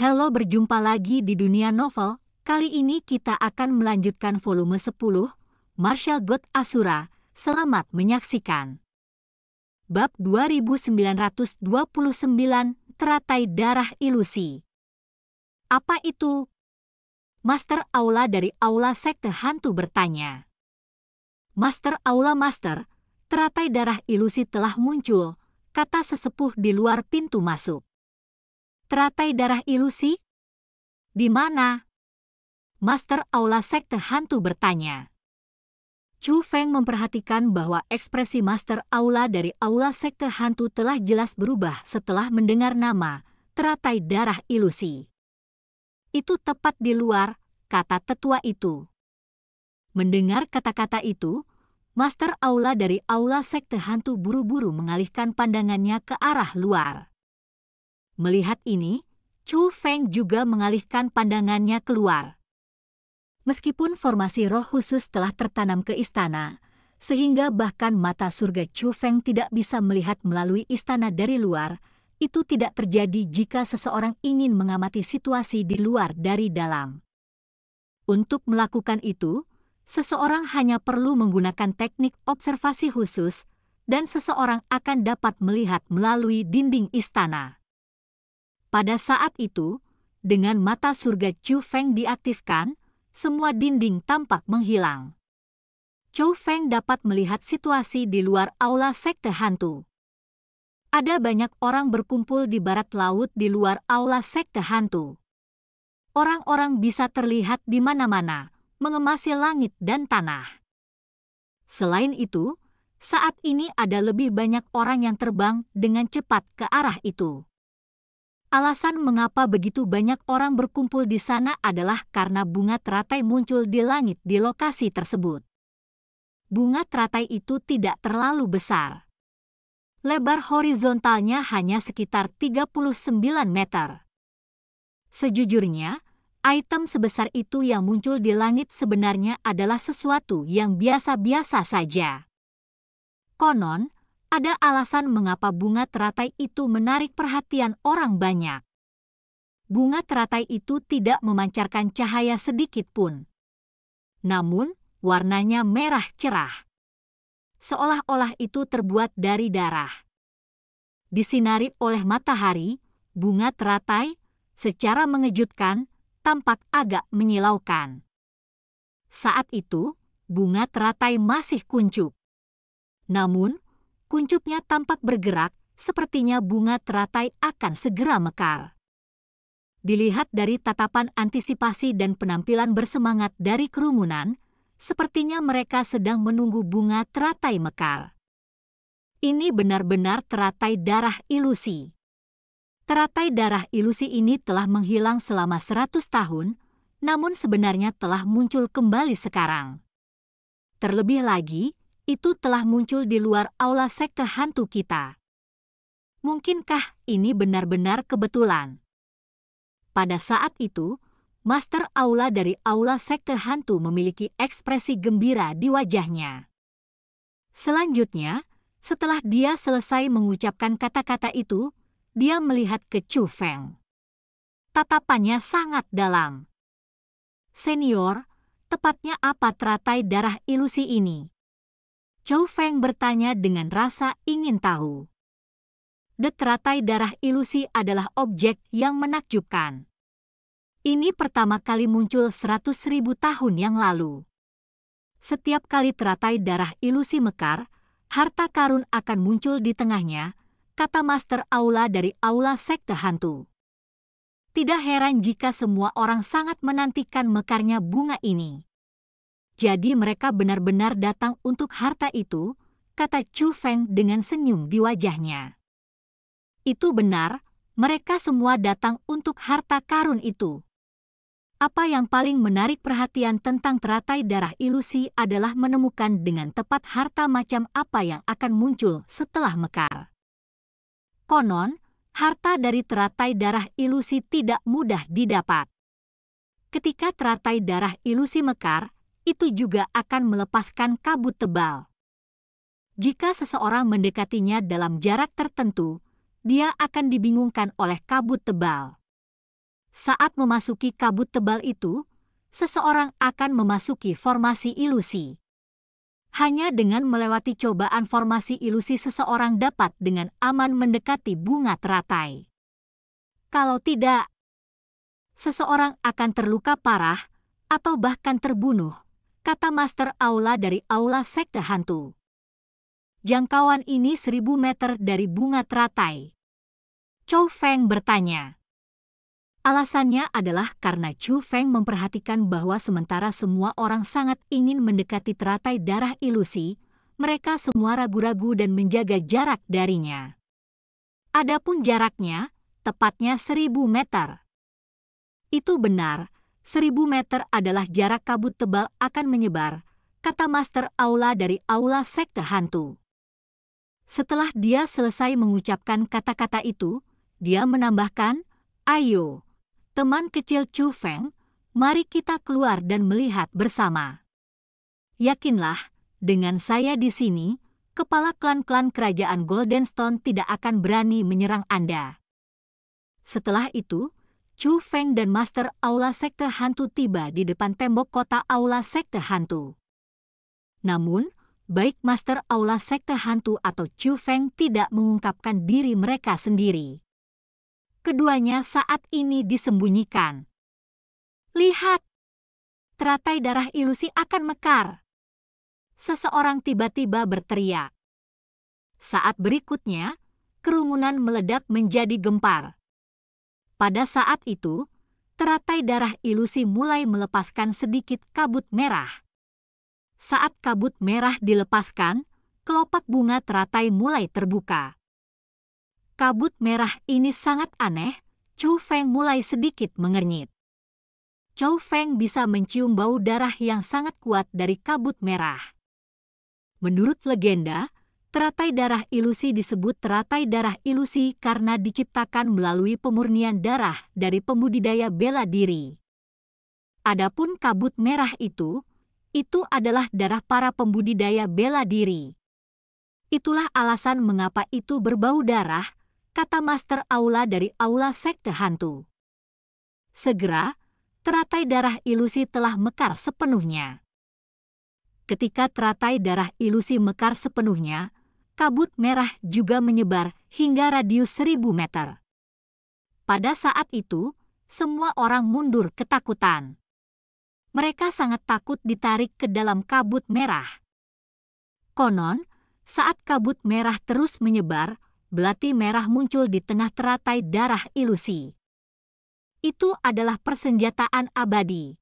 Halo, berjumpa lagi di dunia novel. Kali ini kita akan melanjutkan volume 10, Marshall God Asura. Selamat menyaksikan. Bab 2929, Teratai Darah Ilusi. Apa itu? Master Aula dari Aula Sekte Hantu bertanya. Master Aula Master, teratai darah ilusi telah muncul, kata sesepuh di luar pintu masuk teratai darah ilusi? Di mana? Master Aula Sekte Hantu bertanya. Chu Feng memperhatikan bahwa ekspresi Master Aula dari Aula Sekte Hantu telah jelas berubah setelah mendengar nama teratai darah ilusi. Itu tepat di luar, kata tetua itu. Mendengar kata-kata itu, Master Aula dari Aula Sekte Hantu buru-buru mengalihkan pandangannya ke arah luar. Melihat ini, Chu Feng juga mengalihkan pandangannya keluar. Meskipun formasi roh khusus telah tertanam ke istana, sehingga bahkan mata surga Chu Feng tidak bisa melihat melalui istana dari luar, itu tidak terjadi jika seseorang ingin mengamati situasi di luar dari dalam. Untuk melakukan itu, seseorang hanya perlu menggunakan teknik observasi khusus, dan seseorang akan dapat melihat melalui dinding istana. Pada saat itu, dengan mata surga Chu Feng diaktifkan, semua dinding tampak menghilang. Chou Feng dapat melihat situasi di luar aula sekte hantu. Ada banyak orang berkumpul di barat laut di luar aula sekte hantu. Orang-orang bisa terlihat di mana-mana, mengemasi langit dan tanah. Selain itu, saat ini ada lebih banyak orang yang terbang dengan cepat ke arah itu. Alasan mengapa begitu banyak orang berkumpul di sana adalah karena bunga teratai muncul di langit di lokasi tersebut. Bunga teratai itu tidak terlalu besar. Lebar horizontalnya hanya sekitar 39 meter. Sejujurnya, item sebesar itu yang muncul di langit sebenarnya adalah sesuatu yang biasa-biasa saja. Konon, ada alasan mengapa bunga teratai itu menarik perhatian orang banyak. Bunga teratai itu tidak memancarkan cahaya sedikit pun. Namun, warnanya merah cerah. Seolah-olah itu terbuat dari darah. Disinari oleh matahari, bunga teratai secara mengejutkan tampak agak menyilaukan. Saat itu, bunga teratai masih kuncup. Namun, kuncupnya tampak bergerak, sepertinya bunga teratai akan segera mekar. Dilihat dari tatapan antisipasi dan penampilan bersemangat dari kerumunan, sepertinya mereka sedang menunggu bunga teratai mekar. Ini benar-benar teratai darah ilusi. Teratai darah ilusi ini telah menghilang selama 100 tahun, namun sebenarnya telah muncul kembali sekarang. Terlebih lagi, itu telah muncul di luar aula sekte hantu kita. Mungkinkah ini benar-benar kebetulan? Pada saat itu, Master Aula dari Aula Sekte Hantu memiliki ekspresi gembira di wajahnya. Selanjutnya, setelah dia selesai mengucapkan kata-kata itu, dia melihat ke Chu Feng. Tatapannya sangat dalam. Senior, tepatnya apa teratai darah ilusi ini? Chou Feng bertanya dengan rasa ingin tahu. Detratai darah ilusi adalah objek yang menakjubkan. Ini pertama kali muncul 100.000 tahun yang lalu. Setiap kali teratai darah ilusi mekar, harta karun akan muncul di tengahnya, kata Master Aula dari Aula Sekte Hantu. Tidak heran jika semua orang sangat menantikan mekarnya bunga ini. Jadi mereka benar-benar datang untuk harta itu, kata Chu Feng dengan senyum di wajahnya. Itu benar, mereka semua datang untuk harta karun itu. Apa yang paling menarik perhatian tentang teratai darah ilusi adalah menemukan dengan tepat harta macam apa yang akan muncul setelah mekar. Konon, harta dari teratai darah ilusi tidak mudah didapat. Ketika teratai darah ilusi mekar, itu juga akan melepaskan kabut tebal. Jika seseorang mendekatinya dalam jarak tertentu, dia akan dibingungkan oleh kabut tebal. Saat memasuki kabut tebal itu, seseorang akan memasuki formasi ilusi. Hanya dengan melewati cobaan formasi ilusi seseorang dapat dengan aman mendekati bunga teratai. Kalau tidak, seseorang akan terluka parah atau bahkan terbunuh kata Master Aula dari Aula Sekte Hantu. Jangkauan ini seribu meter dari bunga teratai. Chou Feng bertanya. Alasannya adalah karena Chu Feng memperhatikan bahwa sementara semua orang sangat ingin mendekati teratai darah ilusi, mereka semua ragu-ragu dan menjaga jarak darinya. Adapun jaraknya, tepatnya seribu meter. Itu benar, seribu meter adalah jarak kabut tebal akan menyebar, kata Master Aula dari Aula Sekte Hantu. Setelah dia selesai mengucapkan kata-kata itu, dia menambahkan, Ayo, teman kecil Chu Feng, mari kita keluar dan melihat bersama. Yakinlah, dengan saya di sini, kepala klan-klan kerajaan Golden Stone tidak akan berani menyerang Anda. Setelah itu, Chu Feng dan Master Aula Sekte Hantu tiba di depan tembok kota Aula Sekte Hantu. Namun, baik Master Aula Sekte Hantu atau Chu Feng tidak mengungkapkan diri mereka sendiri. Keduanya saat ini disembunyikan. Lihat! Teratai darah ilusi akan mekar. Seseorang tiba-tiba berteriak. Saat berikutnya, kerumunan meledak menjadi gempar. Pada saat itu, teratai darah ilusi mulai melepaskan sedikit kabut merah. Saat kabut merah dilepaskan, kelopak bunga teratai mulai terbuka. Kabut merah ini sangat aneh, Chou Feng mulai sedikit mengernyit. Chou Feng bisa mencium bau darah yang sangat kuat dari kabut merah. Menurut legenda, Teratai darah ilusi disebut teratai darah ilusi karena diciptakan melalui pemurnian darah dari pembudidaya bela diri. Adapun kabut merah itu, itu adalah darah para pembudidaya bela diri. Itulah alasan mengapa itu berbau darah, kata Master Aula dari Aula Sekte Hantu. Segera, teratai darah ilusi telah mekar sepenuhnya. Ketika teratai darah ilusi mekar sepenuhnya, kabut merah juga menyebar hingga radius 1000 meter. Pada saat itu, semua orang mundur ketakutan. Mereka sangat takut ditarik ke dalam kabut merah. Konon, saat kabut merah terus menyebar, belati merah muncul di tengah teratai darah ilusi. Itu adalah persenjataan abadi.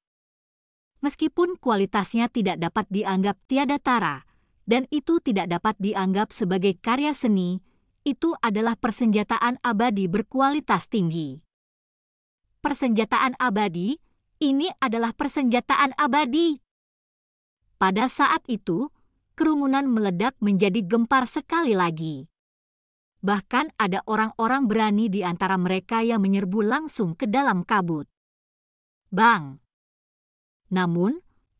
Meskipun kualitasnya tidak dapat dianggap tiada tara, dan itu tidak dapat dianggap sebagai karya seni, itu adalah persenjataan abadi berkualitas tinggi. Persenjataan abadi, ini adalah persenjataan abadi. Pada saat itu, kerumunan meledak menjadi gempar sekali lagi. Bahkan ada orang-orang berani di antara mereka yang menyerbu langsung ke dalam kabut. Bang! Namun,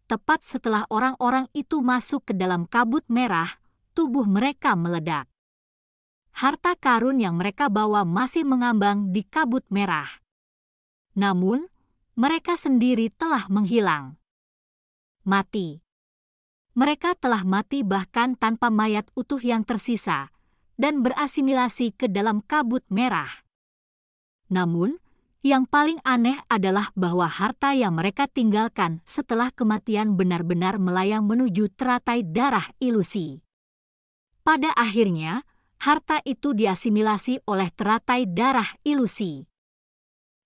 tepat setelah orang-orang itu masuk ke dalam kabut merah, tubuh mereka meledak. Harta karun yang mereka bawa masih mengambang di kabut merah. Namun, mereka sendiri telah menghilang. Mati. Mereka telah mati bahkan tanpa mayat utuh yang tersisa dan berasimilasi ke dalam kabut merah. Namun, yang paling aneh adalah bahwa harta yang mereka tinggalkan setelah kematian benar-benar melayang menuju teratai darah ilusi. Pada akhirnya, harta itu diasimilasi oleh teratai darah ilusi.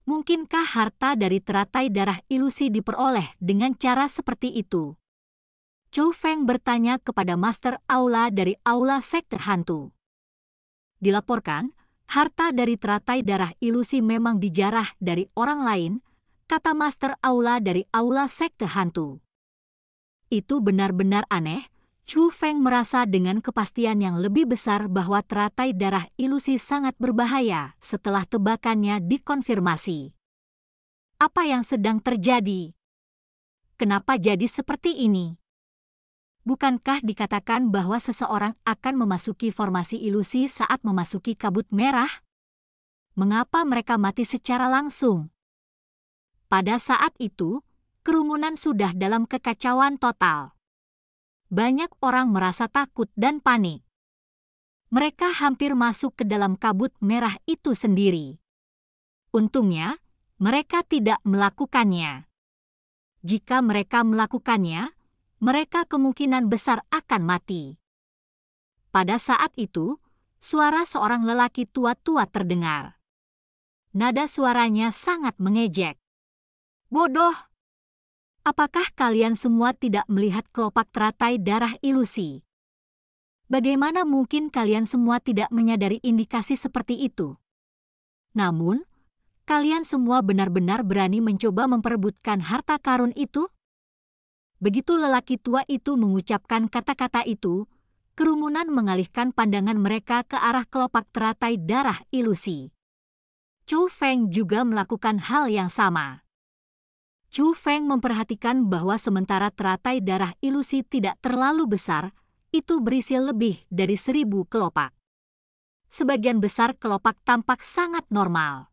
Mungkinkah harta dari teratai darah ilusi diperoleh dengan cara seperti itu? Chou Feng bertanya kepada Master Aula dari Aula Sekte Hantu. Dilaporkan, Harta dari teratai darah ilusi memang dijarah dari orang lain, kata Master Aula dari Aula Sekte Hantu. Itu benar-benar aneh, Chu Feng merasa dengan kepastian yang lebih besar bahwa teratai darah ilusi sangat berbahaya setelah tebakannya dikonfirmasi. Apa yang sedang terjadi? Kenapa jadi seperti ini? bukankah dikatakan bahwa seseorang akan memasuki formasi ilusi saat memasuki kabut merah? Mengapa mereka mati secara langsung? Pada saat itu, kerumunan sudah dalam kekacauan total. Banyak orang merasa takut dan panik. Mereka hampir masuk ke dalam kabut merah itu sendiri. Untungnya, mereka tidak melakukannya. Jika mereka melakukannya, mereka kemungkinan besar akan mati. Pada saat itu, suara seorang lelaki tua-tua terdengar. Nada suaranya sangat mengejek. Bodoh! Apakah kalian semua tidak melihat kelopak teratai darah ilusi? Bagaimana mungkin kalian semua tidak menyadari indikasi seperti itu? Namun, kalian semua benar-benar berani mencoba memperebutkan harta karun itu? Begitu lelaki tua itu mengucapkan kata-kata itu, kerumunan mengalihkan pandangan mereka ke arah kelopak teratai darah ilusi. Chu Feng juga melakukan hal yang sama. Chu Feng memperhatikan bahwa sementara teratai darah ilusi tidak terlalu besar, itu berisi lebih dari seribu kelopak. Sebagian besar kelopak tampak sangat normal.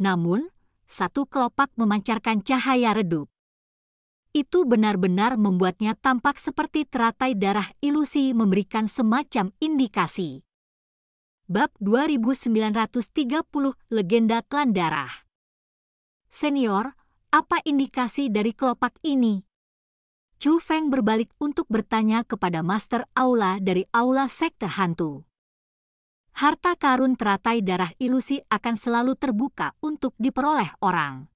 Namun, satu kelopak memancarkan cahaya redup itu benar-benar membuatnya tampak seperti teratai darah ilusi memberikan semacam indikasi. Bab 2930 Legenda Klan Darah Senior, apa indikasi dari kelopak ini? Chu Feng berbalik untuk bertanya kepada Master Aula dari Aula Sekte Hantu. Harta karun teratai darah ilusi akan selalu terbuka untuk diperoleh orang.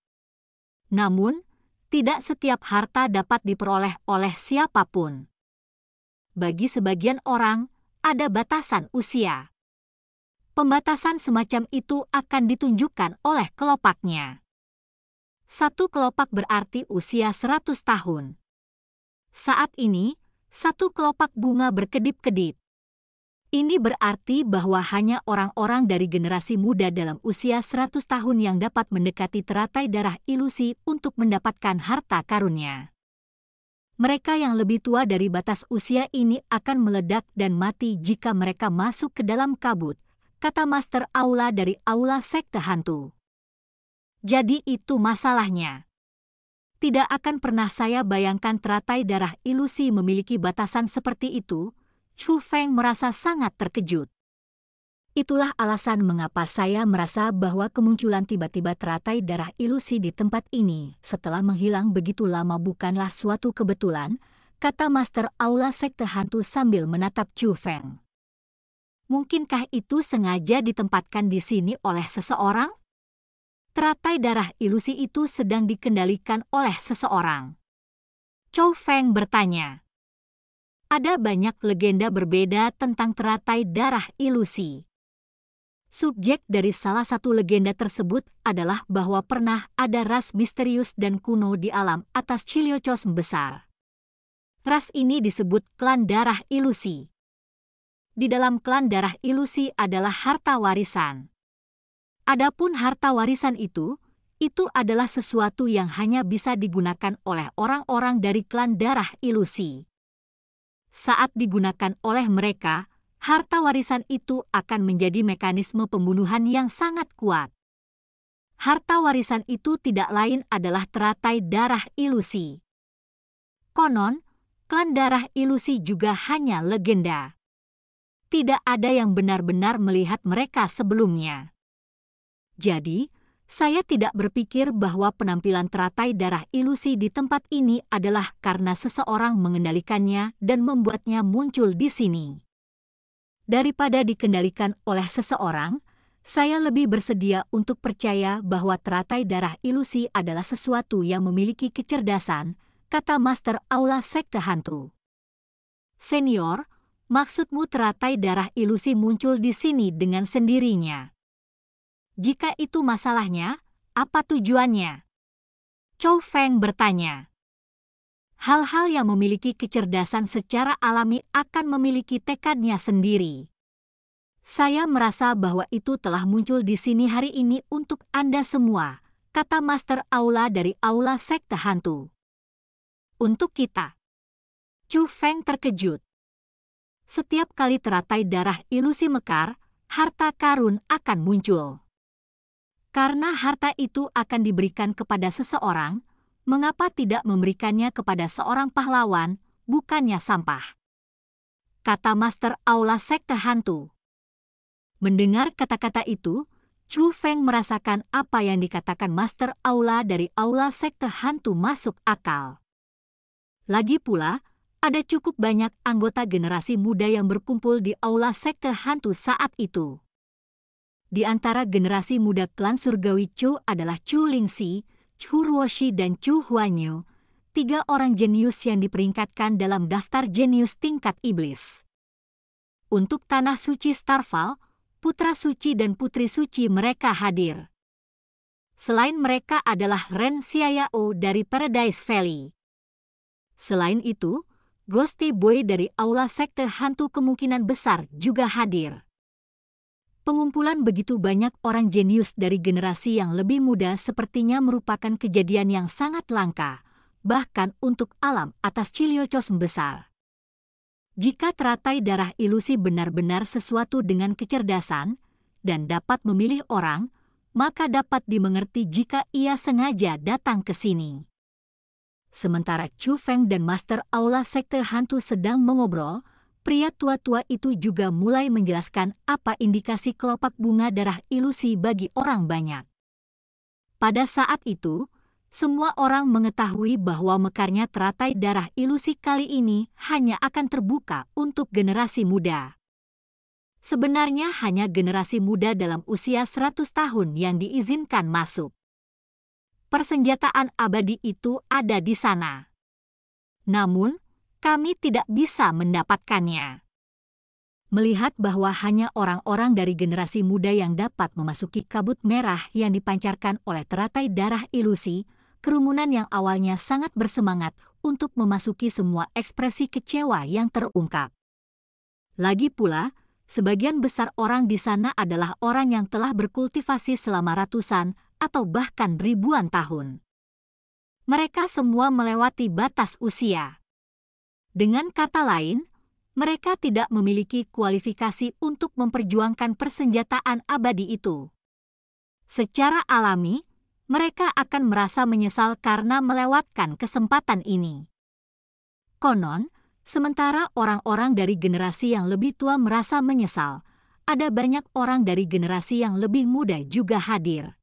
Namun, tidak setiap harta dapat diperoleh oleh siapapun. Bagi sebagian orang, ada batasan usia. Pembatasan semacam itu akan ditunjukkan oleh kelopaknya. Satu kelopak berarti usia 100 tahun. Saat ini, satu kelopak bunga berkedip-kedip. Ini berarti bahwa hanya orang-orang dari generasi muda dalam usia 100 tahun yang dapat mendekati teratai darah ilusi untuk mendapatkan harta karunnya. Mereka yang lebih tua dari batas usia ini akan meledak dan mati jika mereka masuk ke dalam kabut, kata Master Aula dari Aula Sekte Hantu. Jadi itu masalahnya. Tidak akan pernah saya bayangkan teratai darah ilusi memiliki batasan seperti itu, Chu Feng merasa sangat terkejut. Itulah alasan mengapa saya merasa bahwa kemunculan tiba-tiba teratai darah ilusi di tempat ini setelah menghilang begitu lama bukanlah suatu kebetulan, kata Master Aula Sekte Hantu sambil menatap Chu Feng. Mungkinkah itu sengaja ditempatkan di sini oleh seseorang? Teratai darah ilusi itu sedang dikendalikan oleh seseorang. Chu Feng bertanya ada banyak legenda berbeda tentang teratai darah ilusi. Subjek dari salah satu legenda tersebut adalah bahwa pernah ada ras misterius dan kuno di alam atas Ciliocos besar. Ras ini disebut klan darah ilusi. Di dalam klan darah ilusi adalah harta warisan. Adapun harta warisan itu, itu adalah sesuatu yang hanya bisa digunakan oleh orang-orang dari klan darah ilusi saat digunakan oleh mereka, harta warisan itu akan menjadi mekanisme pembunuhan yang sangat kuat. Harta warisan itu tidak lain adalah teratai darah ilusi. Konon, klan darah ilusi juga hanya legenda. Tidak ada yang benar-benar melihat mereka sebelumnya. Jadi, saya tidak berpikir bahwa penampilan teratai darah ilusi di tempat ini adalah karena seseorang mengendalikannya dan membuatnya muncul di sini. Daripada dikendalikan oleh seseorang, saya lebih bersedia untuk percaya bahwa teratai darah ilusi adalah sesuatu yang memiliki kecerdasan, kata Master Aula Sekte Hantu. Senior, maksudmu teratai darah ilusi muncul di sini dengan sendirinya. Jika itu masalahnya, apa tujuannya? Chou Feng bertanya. Hal-hal yang memiliki kecerdasan secara alami akan memiliki tekadnya sendiri. Saya merasa bahwa itu telah muncul di sini hari ini untuk Anda semua, kata Master Aula dari Aula Sekte Hantu. Untuk kita. Chu Feng terkejut. Setiap kali teratai darah ilusi mekar, harta karun akan muncul. Karena harta itu akan diberikan kepada seseorang, mengapa tidak memberikannya kepada seorang pahlawan, bukannya sampah? Kata Master Aula Sekte Hantu. Mendengar kata-kata itu, Chu Feng merasakan apa yang dikatakan Master Aula dari Aula Sekte Hantu masuk akal. Lagi pula, ada cukup banyak anggota generasi muda yang berkumpul di Aula Sekte Hantu saat itu di antara generasi muda klan surgawi Chu adalah Chu Lingxi, Chu Ruoshi dan Chu Huanyu, tiga orang jenius yang diperingkatkan dalam daftar jenius tingkat iblis. Untuk Tanah Suci Starfall, Putra Suci dan Putri Suci mereka hadir. Selain mereka adalah Ren Xiaoyao dari Paradise Valley. Selain itu, Ghosty Boy dari Aula Sekte Hantu kemungkinan besar juga hadir. Pengumpulan begitu banyak orang jenius dari generasi yang lebih muda sepertinya merupakan kejadian yang sangat langka, bahkan untuk alam atas Ciliocos besar. Jika teratai darah ilusi benar-benar sesuatu dengan kecerdasan dan dapat memilih orang, maka dapat dimengerti jika ia sengaja datang ke sini. Sementara Chu Feng dan Master Aula Sekte Hantu sedang mengobrol, pria tua-tua itu juga mulai menjelaskan apa indikasi kelopak bunga darah ilusi bagi orang banyak. Pada saat itu, semua orang mengetahui bahwa mekarnya teratai darah ilusi kali ini hanya akan terbuka untuk generasi muda. Sebenarnya hanya generasi muda dalam usia 100 tahun yang diizinkan masuk. Persenjataan abadi itu ada di sana. Namun, kami tidak bisa mendapatkannya. Melihat bahwa hanya orang-orang dari generasi muda yang dapat memasuki kabut merah yang dipancarkan oleh teratai darah ilusi, kerumunan yang awalnya sangat bersemangat untuk memasuki semua ekspresi kecewa yang terungkap. Lagi pula, sebagian besar orang di sana adalah orang yang telah berkultivasi selama ratusan atau bahkan ribuan tahun. Mereka semua melewati batas usia. Dengan kata lain, mereka tidak memiliki kualifikasi untuk memperjuangkan persenjataan abadi itu. Secara alami, mereka akan merasa menyesal karena melewatkan kesempatan ini. Konon, sementara orang-orang dari generasi yang lebih tua merasa menyesal, ada banyak orang dari generasi yang lebih muda juga hadir.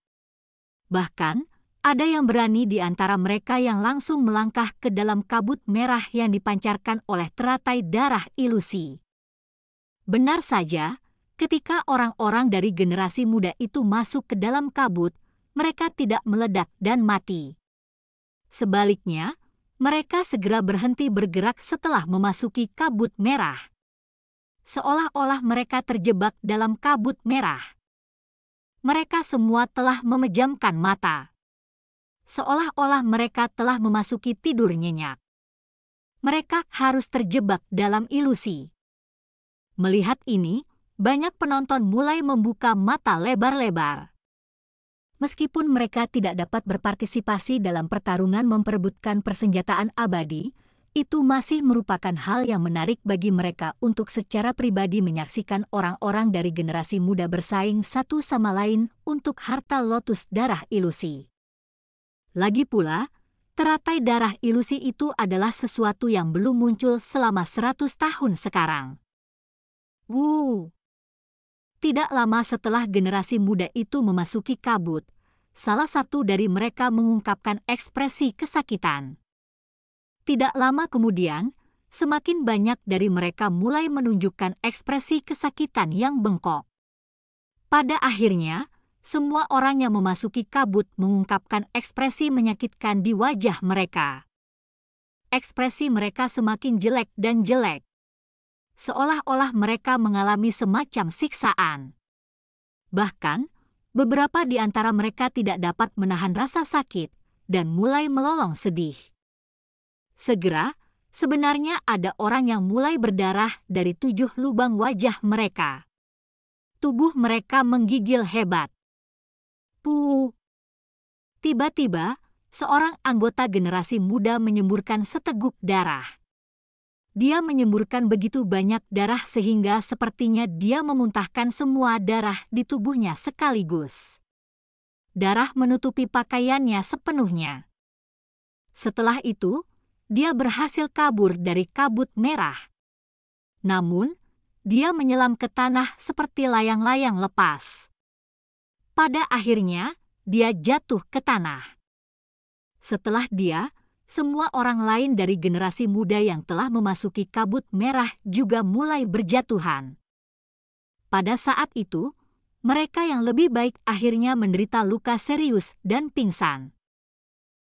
Bahkan, ada yang berani di antara mereka yang langsung melangkah ke dalam kabut merah yang dipancarkan oleh teratai darah ilusi. Benar saja, ketika orang-orang dari generasi muda itu masuk ke dalam kabut, mereka tidak meledak dan mati. Sebaliknya, mereka segera berhenti bergerak setelah memasuki kabut merah. Seolah-olah mereka terjebak dalam kabut merah. Mereka semua telah memejamkan mata seolah-olah mereka telah memasuki tidur nyenyak. Mereka harus terjebak dalam ilusi. Melihat ini, banyak penonton mulai membuka mata lebar-lebar. Meskipun mereka tidak dapat berpartisipasi dalam pertarungan memperebutkan persenjataan abadi, itu masih merupakan hal yang menarik bagi mereka untuk secara pribadi menyaksikan orang-orang dari generasi muda bersaing satu sama lain untuk harta lotus darah ilusi. Lagi pula, teratai darah ilusi itu adalah sesuatu yang belum muncul selama seratus tahun sekarang. Wuh! Tidak lama setelah generasi muda itu memasuki kabut, salah satu dari mereka mengungkapkan ekspresi kesakitan. Tidak lama kemudian, semakin banyak dari mereka mulai menunjukkan ekspresi kesakitan yang bengkok. Pada akhirnya, semua orang yang memasuki kabut mengungkapkan ekspresi menyakitkan di wajah mereka. Ekspresi mereka semakin jelek dan jelek. Seolah-olah mereka mengalami semacam siksaan. Bahkan, beberapa di antara mereka tidak dapat menahan rasa sakit dan mulai melolong sedih. Segera, sebenarnya ada orang yang mulai berdarah dari tujuh lubang wajah mereka. Tubuh mereka menggigil hebat. Tiba-tiba, seorang anggota generasi muda menyemburkan seteguk darah. Dia menyemburkan begitu banyak darah sehingga sepertinya dia memuntahkan semua darah di tubuhnya sekaligus. Darah menutupi pakaiannya sepenuhnya. Setelah itu, dia berhasil kabur dari kabut merah. Namun, dia menyelam ke tanah seperti layang-layang lepas. Pada akhirnya, dia jatuh ke tanah. Setelah dia, semua orang lain dari generasi muda yang telah memasuki kabut merah juga mulai berjatuhan. Pada saat itu, mereka yang lebih baik akhirnya menderita luka serius dan pingsan.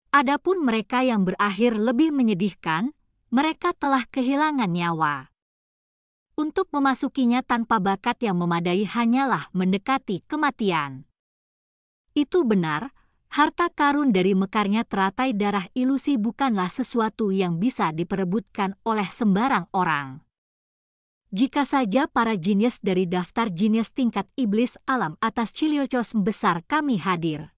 Adapun mereka yang berakhir lebih menyedihkan, mereka telah kehilangan nyawa. Untuk memasukinya tanpa bakat yang memadai hanyalah mendekati kematian itu benar, harta karun dari mekarnya teratai darah ilusi bukanlah sesuatu yang bisa diperebutkan oleh sembarang orang. Jika saja para jenius dari daftar jenius tingkat iblis alam atas Ciliocos besar kami hadir.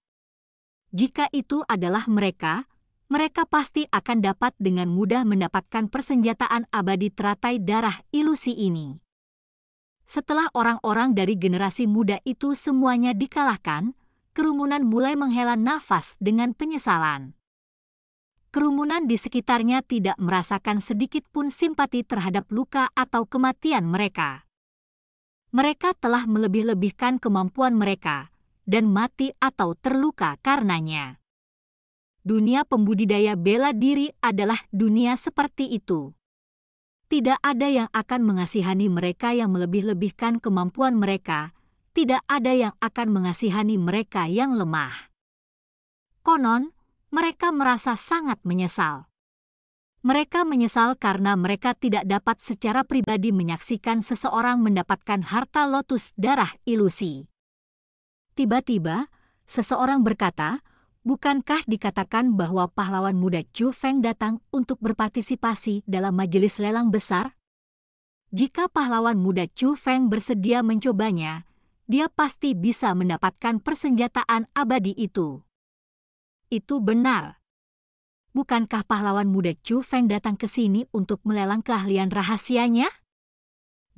Jika itu adalah mereka, mereka pasti akan dapat dengan mudah mendapatkan persenjataan abadi teratai darah ilusi ini. Setelah orang-orang dari generasi muda itu semuanya dikalahkan, kerumunan mulai menghela nafas dengan penyesalan. Kerumunan di sekitarnya tidak merasakan sedikit pun simpati terhadap luka atau kematian mereka. Mereka telah melebih-lebihkan kemampuan mereka dan mati atau terluka karenanya. Dunia pembudidaya bela diri adalah dunia seperti itu. Tidak ada yang akan mengasihani mereka yang melebih-lebihkan kemampuan mereka tidak ada yang akan mengasihani mereka yang lemah. Konon, mereka merasa sangat menyesal. Mereka menyesal karena mereka tidak dapat secara pribadi menyaksikan seseorang mendapatkan harta lotus darah ilusi. Tiba-tiba, seseorang berkata, Bukankah dikatakan bahwa pahlawan muda Chu Feng datang untuk berpartisipasi dalam majelis lelang besar? Jika pahlawan muda Chu Feng bersedia mencobanya, dia pasti bisa mendapatkan persenjataan abadi itu. Itu benar. Bukankah pahlawan muda Chu Feng datang ke sini untuk melelang keahlian rahasianya?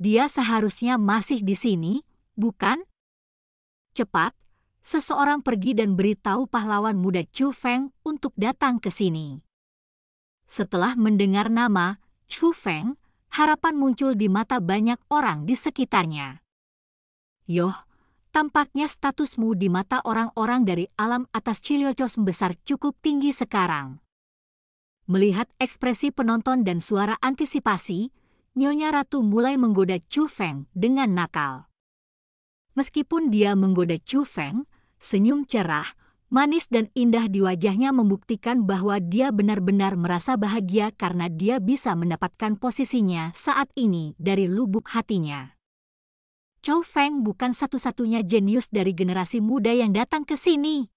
Dia seharusnya masih di sini, bukan? Cepat, seseorang pergi dan beritahu pahlawan muda Chu Feng untuk datang ke sini. Setelah mendengar nama Chu Feng, harapan muncul di mata banyak orang di sekitarnya. Yoh, Tampaknya statusmu di mata orang-orang dari alam atas Ciliocos besar cukup tinggi sekarang. Melihat ekspresi penonton dan suara antisipasi, Nyonya Ratu mulai menggoda Chu Feng dengan nakal. Meskipun dia menggoda Chu Feng, senyum cerah, manis dan indah di wajahnya membuktikan bahwa dia benar-benar merasa bahagia karena dia bisa mendapatkan posisinya saat ini dari lubuk hatinya. Chou Feng bukan satu-satunya jenius dari generasi muda yang datang ke sini.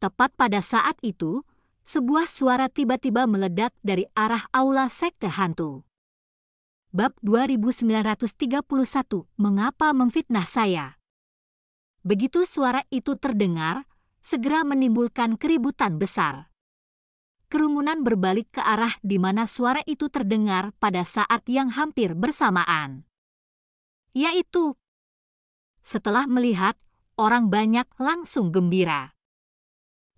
Tepat pada saat itu, sebuah suara tiba-tiba meledak dari arah aula sekte hantu. Bab 2931, Mengapa Memfitnah Saya? Begitu suara itu terdengar, segera menimbulkan keributan besar. Kerumunan berbalik ke arah di mana suara itu terdengar pada saat yang hampir bersamaan yaitu setelah melihat orang banyak langsung gembira.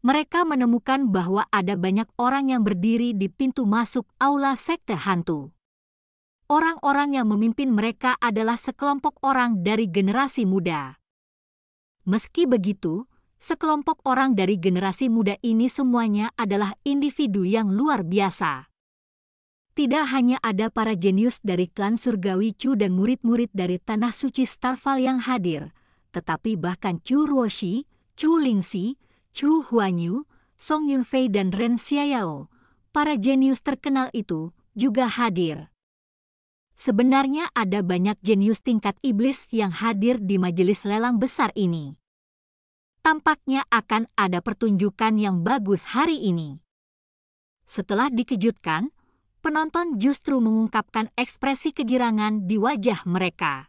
Mereka menemukan bahwa ada banyak orang yang berdiri di pintu masuk aula sekte hantu. Orang-orang yang memimpin mereka adalah sekelompok orang dari generasi muda. Meski begitu, sekelompok orang dari generasi muda ini semuanya adalah individu yang luar biasa tidak hanya ada para jenius dari klan surgawi Chu dan murid-murid dari Tanah Suci Starfall yang hadir, tetapi bahkan Chu Ruoshi, Chu Lingxi, Chu Huanyu, Song Yunfei dan Ren Xiaoyao, para jenius terkenal itu, juga hadir. Sebenarnya ada banyak jenius tingkat iblis yang hadir di majelis lelang besar ini. Tampaknya akan ada pertunjukan yang bagus hari ini. Setelah dikejutkan, penonton justru mengungkapkan ekspresi kegirangan di wajah mereka.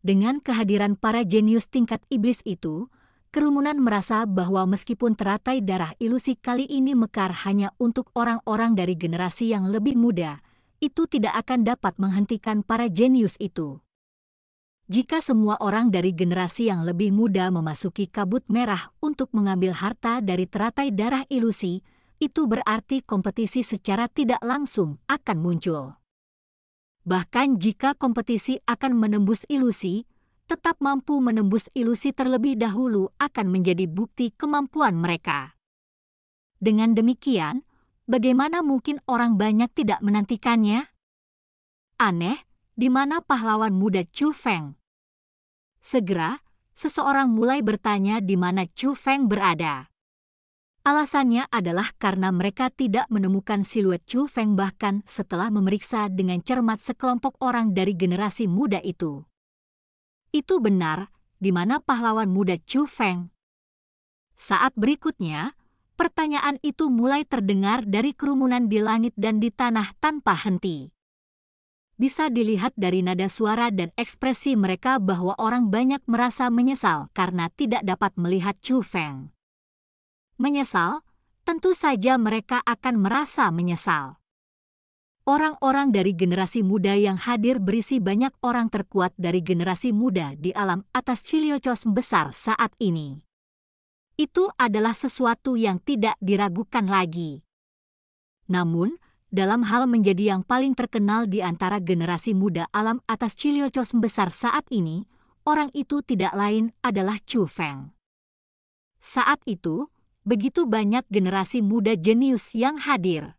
Dengan kehadiran para jenius tingkat iblis itu, kerumunan merasa bahwa meskipun teratai darah ilusi kali ini mekar hanya untuk orang-orang dari generasi yang lebih muda, itu tidak akan dapat menghentikan para jenius itu. Jika semua orang dari generasi yang lebih muda memasuki kabut merah untuk mengambil harta dari teratai darah ilusi, itu berarti kompetisi secara tidak langsung akan muncul. Bahkan jika kompetisi akan menembus ilusi, tetap mampu menembus ilusi terlebih dahulu akan menjadi bukti kemampuan mereka. Dengan demikian, bagaimana mungkin orang banyak tidak menantikannya? Aneh, di mana pahlawan muda Chu Feng? Segera, seseorang mulai bertanya di mana Chu Feng berada. Alasannya adalah karena mereka tidak menemukan siluet Chu Feng bahkan setelah memeriksa dengan cermat sekelompok orang dari generasi muda itu. Itu benar, di mana pahlawan muda Chu Feng. Saat berikutnya, pertanyaan itu mulai terdengar dari kerumunan di langit dan di tanah tanpa henti. Bisa dilihat dari nada suara dan ekspresi mereka bahwa orang banyak merasa menyesal karena tidak dapat melihat Chu Feng menyesal, tentu saja mereka akan merasa menyesal. Orang-orang dari generasi muda yang hadir berisi banyak orang terkuat dari generasi muda di alam atas Ciliocos besar saat ini. Itu adalah sesuatu yang tidak diragukan lagi. Namun, dalam hal menjadi yang paling terkenal di antara generasi muda alam atas Ciliocos besar saat ini, orang itu tidak lain adalah Chu Feng. Saat itu, begitu banyak generasi muda jenius yang hadir.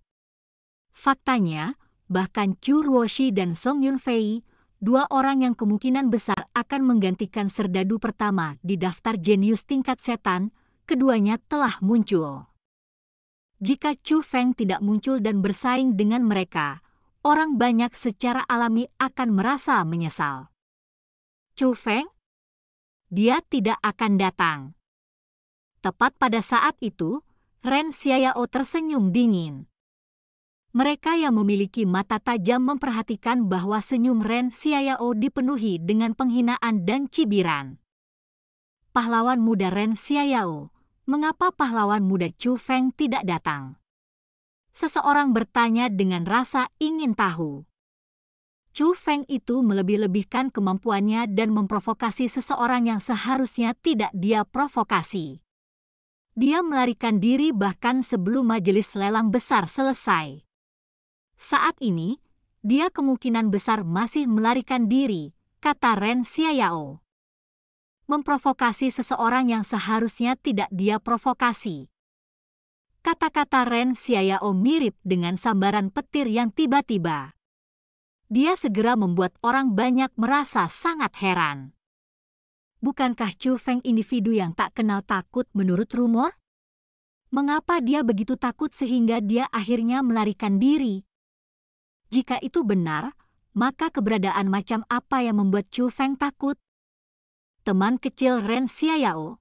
Faktanya, bahkan Chu Ruoshi dan Song Yunfei, dua orang yang kemungkinan besar akan menggantikan serdadu pertama di daftar jenius tingkat setan, keduanya telah muncul. Jika Chu Feng tidak muncul dan bersaing dengan mereka, orang banyak secara alami akan merasa menyesal. Chu Feng? Dia tidak akan datang. Tepat pada saat itu, Ren Xiaoyao tersenyum dingin. Mereka yang memiliki mata tajam memperhatikan bahwa senyum Ren Xiaoyao dipenuhi dengan penghinaan dan cibiran. Pahlawan muda Ren Xiaoyao, mengapa pahlawan muda Chu Feng tidak datang? Seseorang bertanya dengan rasa ingin tahu. Chu Feng itu melebih-lebihkan kemampuannya dan memprovokasi seseorang yang seharusnya tidak dia provokasi. Dia melarikan diri bahkan sebelum majelis lelang besar selesai. Saat ini, dia kemungkinan besar masih melarikan diri, kata Ren Xiaoyao. Memprovokasi seseorang yang seharusnya tidak dia provokasi. Kata-kata Ren Xiaoyao mirip dengan sambaran petir yang tiba-tiba. Dia segera membuat orang banyak merasa sangat heran bukankah Chu Feng individu yang tak kenal takut menurut rumor? Mengapa dia begitu takut sehingga dia akhirnya melarikan diri? Jika itu benar, maka keberadaan macam apa yang membuat Chu Feng takut? Teman kecil Ren Xiaoyao,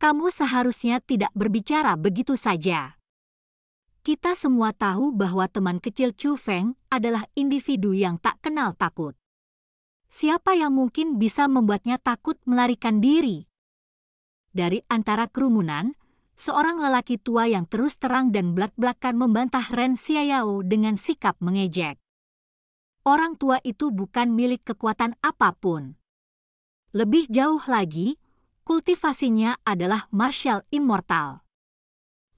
kamu seharusnya tidak berbicara begitu saja. Kita semua tahu bahwa teman kecil Chu Feng adalah individu yang tak kenal takut. Siapa yang mungkin bisa membuatnya takut melarikan diri? Dari antara kerumunan, seorang lelaki tua yang terus terang dan belak-belakan membantah Ren Xiaoyao dengan sikap mengejek. Orang tua itu bukan milik kekuatan apapun. Lebih jauh lagi, kultivasinya adalah Marshall immortal.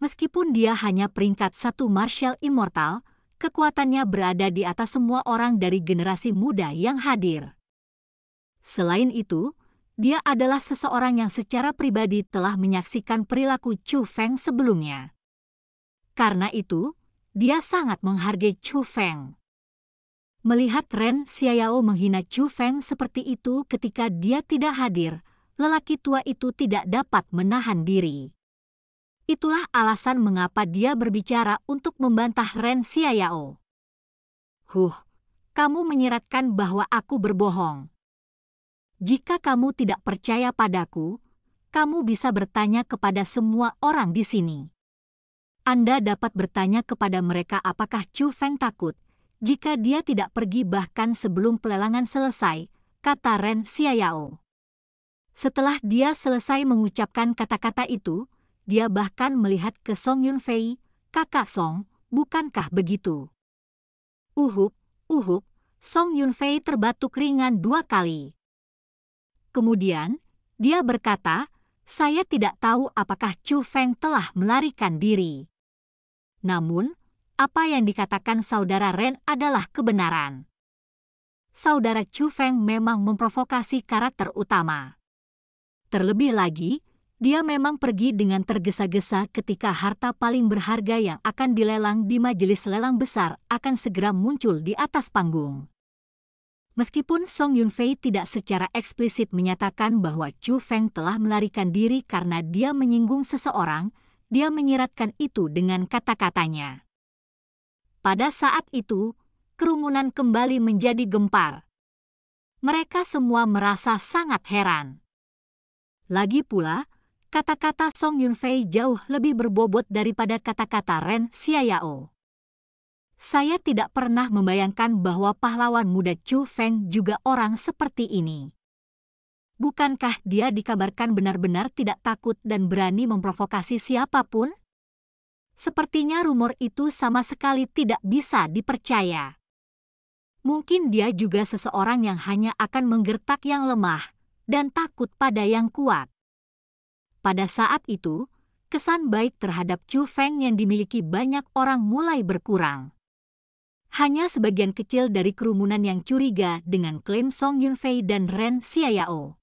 Meskipun dia hanya peringkat satu Marshall immortal, kekuatannya berada di atas semua orang dari generasi muda yang hadir. Selain itu, dia adalah seseorang yang secara pribadi telah menyaksikan perilaku Chu Feng sebelumnya. Karena itu, dia sangat menghargai Chu Feng. Melihat Ren Xiaoyao menghina Chu Feng seperti itu ketika dia tidak hadir, lelaki tua itu tidak dapat menahan diri. Itulah alasan mengapa dia berbicara untuk membantah Ren Xiaoyao. Huh, kamu menyiratkan bahwa aku berbohong. Jika kamu tidak percaya padaku, kamu bisa bertanya kepada semua orang di sini. Anda dapat bertanya kepada mereka apakah Chu Feng takut jika dia tidak pergi bahkan sebelum pelelangan selesai, kata Ren Xiaoyao. Setelah dia selesai mengucapkan kata-kata itu, dia bahkan melihat ke Song Yunfei, kakak Song, bukankah begitu? Uhuk, uhuk, Song Yunfei terbatuk ringan dua kali. Kemudian, dia berkata, saya tidak tahu apakah Chu Feng telah melarikan diri. Namun, apa yang dikatakan saudara Ren adalah kebenaran. Saudara Chu Feng memang memprovokasi karakter utama. Terlebih lagi, dia memang pergi dengan tergesa-gesa ketika harta paling berharga yang akan dilelang di majelis lelang besar akan segera muncul di atas panggung. Meskipun Song Yunfei tidak secara eksplisit menyatakan bahwa Chu Feng telah melarikan diri karena dia menyinggung seseorang, dia menyiratkan itu dengan kata-katanya. Pada saat itu, kerumunan kembali menjadi gempar. Mereka semua merasa sangat heran. Lagi pula, kata-kata Song Yunfei jauh lebih berbobot daripada kata-kata Ren Xiaoyao saya tidak pernah membayangkan bahwa pahlawan muda Chu Feng juga orang seperti ini. Bukankah dia dikabarkan benar-benar tidak takut dan berani memprovokasi siapapun? Sepertinya rumor itu sama sekali tidak bisa dipercaya. Mungkin dia juga seseorang yang hanya akan menggertak yang lemah dan takut pada yang kuat. Pada saat itu, kesan baik terhadap Chu Feng yang dimiliki banyak orang mulai berkurang hanya sebagian kecil dari kerumunan yang curiga dengan klaim Song Yunfei dan Ren Xiaoyao.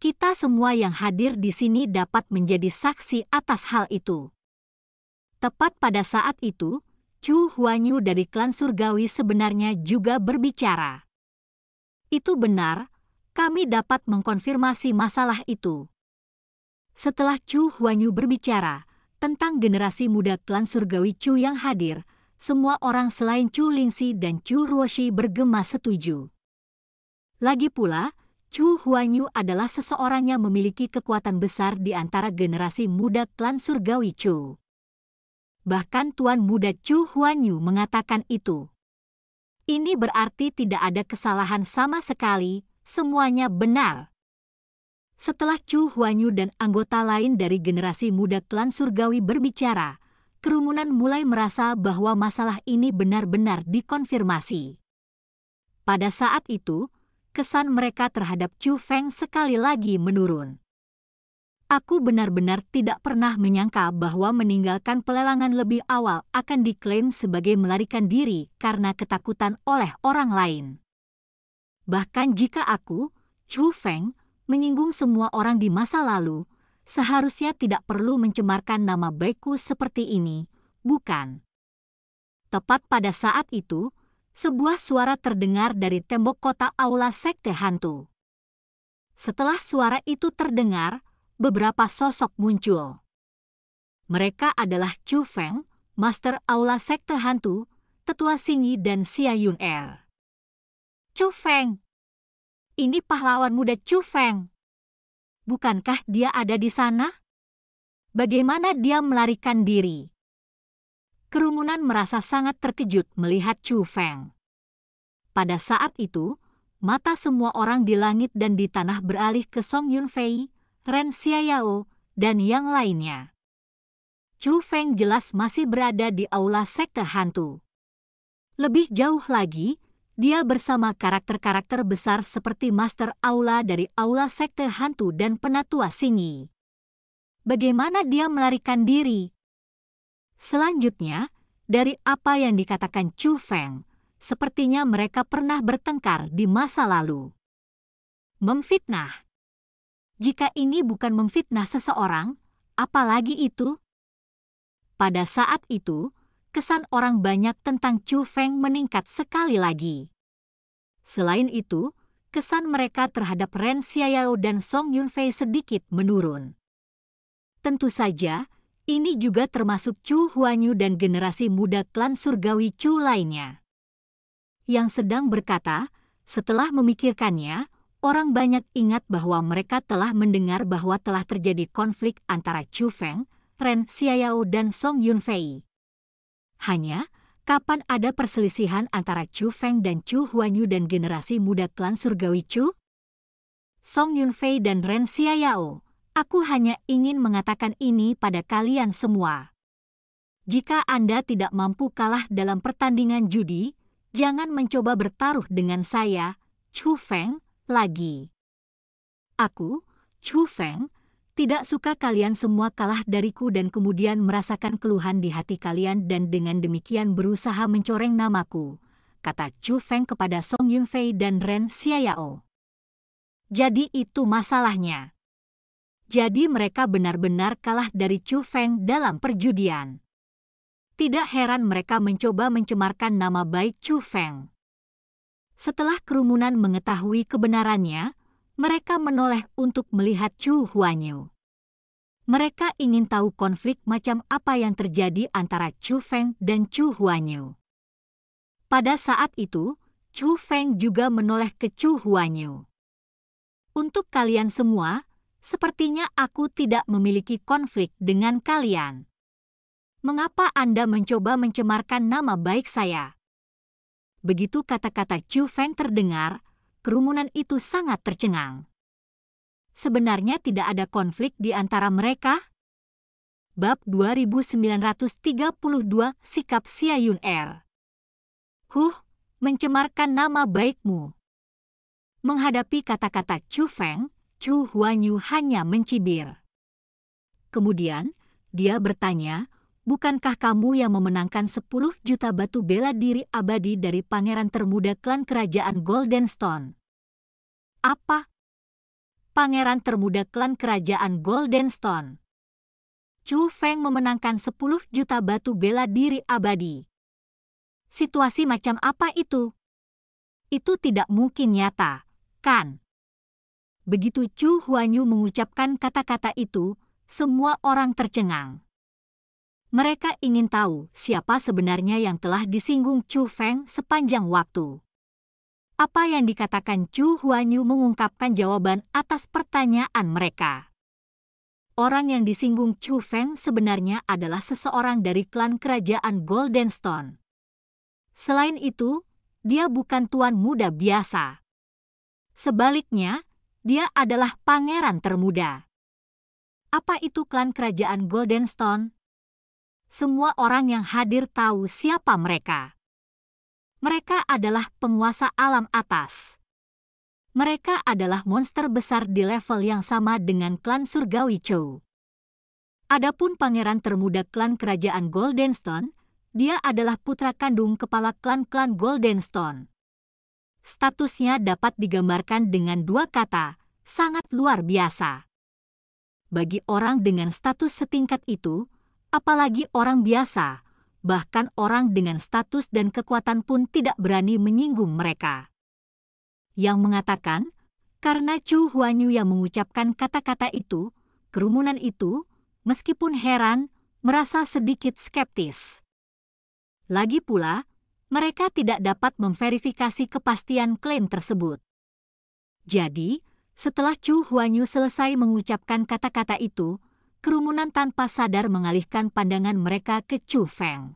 Kita semua yang hadir di sini dapat menjadi saksi atas hal itu. Tepat pada saat itu, Chu Huanyu dari klan Surgawi sebenarnya juga berbicara. Itu benar, kami dapat mengkonfirmasi masalah itu. Setelah Chu Huanyu berbicara tentang generasi muda klan Surgawi Chu yang hadir, semua orang selain Chu Lingxi dan Chu Ruoshi bergema setuju. Lagi pula, Chu Huanyu adalah seseorang yang memiliki kekuatan besar di antara generasi muda klan surgawi Chu. Bahkan tuan muda Chu Huanyu mengatakan itu. Ini berarti tidak ada kesalahan sama sekali, semuanya benar. Setelah Chu Huanyu dan anggota lain dari generasi muda klan surgawi berbicara, kerumunan mulai merasa bahwa masalah ini benar-benar dikonfirmasi. Pada saat itu, kesan mereka terhadap Chu Feng sekali lagi menurun. Aku benar-benar tidak pernah menyangka bahwa meninggalkan pelelangan lebih awal akan diklaim sebagai melarikan diri karena ketakutan oleh orang lain. Bahkan jika aku, Chu Feng, menyinggung semua orang di masa lalu, seharusnya tidak perlu mencemarkan nama baikku seperti ini, bukan? Tepat pada saat itu, sebuah suara terdengar dari tembok kota aula sekte hantu. Setelah suara itu terdengar, beberapa sosok muncul. Mereka adalah Chu Feng, Master Aula Sekte Hantu, Tetua Singi dan Xia Yun Er. Chu Feng! Ini pahlawan muda Chu Feng! bukankah dia ada di sana? Bagaimana dia melarikan diri? Kerumunan merasa sangat terkejut melihat Chu Feng. Pada saat itu, mata semua orang di langit dan di tanah beralih ke Song Yunfei, Ren Xiaoyao, dan yang lainnya. Chu Feng jelas masih berada di aula sekte hantu. Lebih jauh lagi, dia bersama karakter-karakter besar seperti Master Aula dari Aula Sekte Hantu dan Penatua Singi. Bagaimana dia melarikan diri? Selanjutnya, dari apa yang dikatakan Chu Feng, sepertinya mereka pernah bertengkar di masa lalu. Memfitnah. Jika ini bukan memfitnah seseorang, apalagi itu? Pada saat itu, kesan orang banyak tentang Chu Feng meningkat sekali lagi. Selain itu, kesan mereka terhadap Ren Xiaoyao dan Song Yunfei sedikit menurun. Tentu saja, ini juga termasuk Chu Huanyu dan generasi muda klan surgawi Chu lainnya. Yang sedang berkata, setelah memikirkannya, orang banyak ingat bahwa mereka telah mendengar bahwa telah terjadi konflik antara Chu Feng, Ren Xiaoyao dan Song Yunfei. Hanya, kapan ada perselisihan antara Chu Feng dan Chu Huanyu dan generasi muda klan surgawi Chu? Song Yunfei dan Ren Xiaoyao, aku hanya ingin mengatakan ini pada kalian semua. Jika Anda tidak mampu kalah dalam pertandingan judi, jangan mencoba bertaruh dengan saya, Chu Feng, lagi. Aku, Chu Feng, tidak suka kalian semua kalah dariku dan kemudian merasakan keluhan di hati kalian dan dengan demikian berusaha mencoreng namaku, kata Chu Feng kepada Song Yunfei dan Ren Xiaoyao. Jadi itu masalahnya. Jadi mereka benar-benar kalah dari Chu Feng dalam perjudian. Tidak heran mereka mencoba mencemarkan nama baik Chu Feng. Setelah kerumunan mengetahui kebenarannya, mereka menoleh untuk melihat Chu Huanyu. Mereka ingin tahu konflik macam apa yang terjadi antara Chu Feng dan Chu Huanyu. Pada saat itu, Chu Feng juga menoleh ke Chu Huanyu. Untuk kalian semua, sepertinya aku tidak memiliki konflik dengan kalian. Mengapa Anda mencoba mencemarkan nama baik saya? Begitu kata-kata Chu Feng terdengar, kerumunan itu sangat tercengang. Sebenarnya tidak ada konflik di antara mereka. Bab 2932 Sikap Sia Yun Er Huh, mencemarkan nama baikmu. Menghadapi kata-kata Chu Feng, Chu Huanyu hanya mencibir. Kemudian, dia bertanya, bukankah kamu yang memenangkan 10 juta batu bela diri abadi dari pangeran termuda klan kerajaan Golden Stone? Apa? Pangeran termuda klan kerajaan Golden Stone. Chu Feng memenangkan 10 juta batu bela diri abadi. Situasi macam apa itu? Itu tidak mungkin nyata, kan? Begitu Chu Huanyu mengucapkan kata-kata itu, semua orang tercengang. Mereka ingin tahu siapa sebenarnya yang telah disinggung Chu Feng sepanjang waktu. Apa yang dikatakan Chu Huanyu mengungkapkan jawaban atas pertanyaan mereka. Orang yang disinggung Chu Feng sebenarnya adalah seseorang dari klan kerajaan Golden Stone. Selain itu, dia bukan tuan muda biasa. Sebaliknya, dia adalah pangeran termuda. Apa itu klan kerajaan Golden Stone? semua orang yang hadir tahu siapa mereka. Mereka adalah penguasa alam atas. Mereka adalah monster besar di level yang sama dengan klan surgawi Chow. Adapun pangeran termuda klan kerajaan Goldenstone, dia adalah putra kandung kepala klan-klan Goldenstone. Statusnya dapat digambarkan dengan dua kata, sangat luar biasa. Bagi orang dengan status setingkat itu, Apalagi orang biasa, bahkan orang dengan status dan kekuatan pun tidak berani menyinggung mereka. Yang mengatakan, karena Chu Huanyu yang mengucapkan kata-kata itu, kerumunan itu, meskipun heran, merasa sedikit skeptis. Lagi pula, mereka tidak dapat memverifikasi kepastian klaim tersebut. Jadi, setelah Chu Huanyu selesai mengucapkan kata-kata itu, kerumunan tanpa sadar mengalihkan pandangan mereka ke Chu Feng.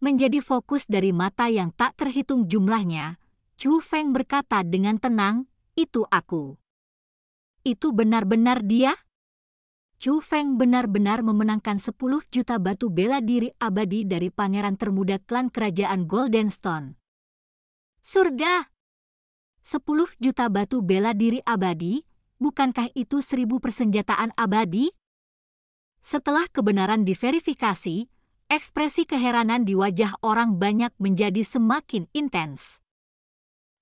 Menjadi fokus dari mata yang tak terhitung jumlahnya, Chu Feng berkata dengan tenang, itu aku. Itu benar-benar dia? Chu Feng benar-benar memenangkan 10 juta batu bela diri abadi dari pangeran termuda klan kerajaan Goldenstone. Surga! 10 juta batu bela diri abadi, bukankah itu seribu persenjataan abadi? Setelah kebenaran diverifikasi, ekspresi keheranan di wajah orang banyak menjadi semakin intens.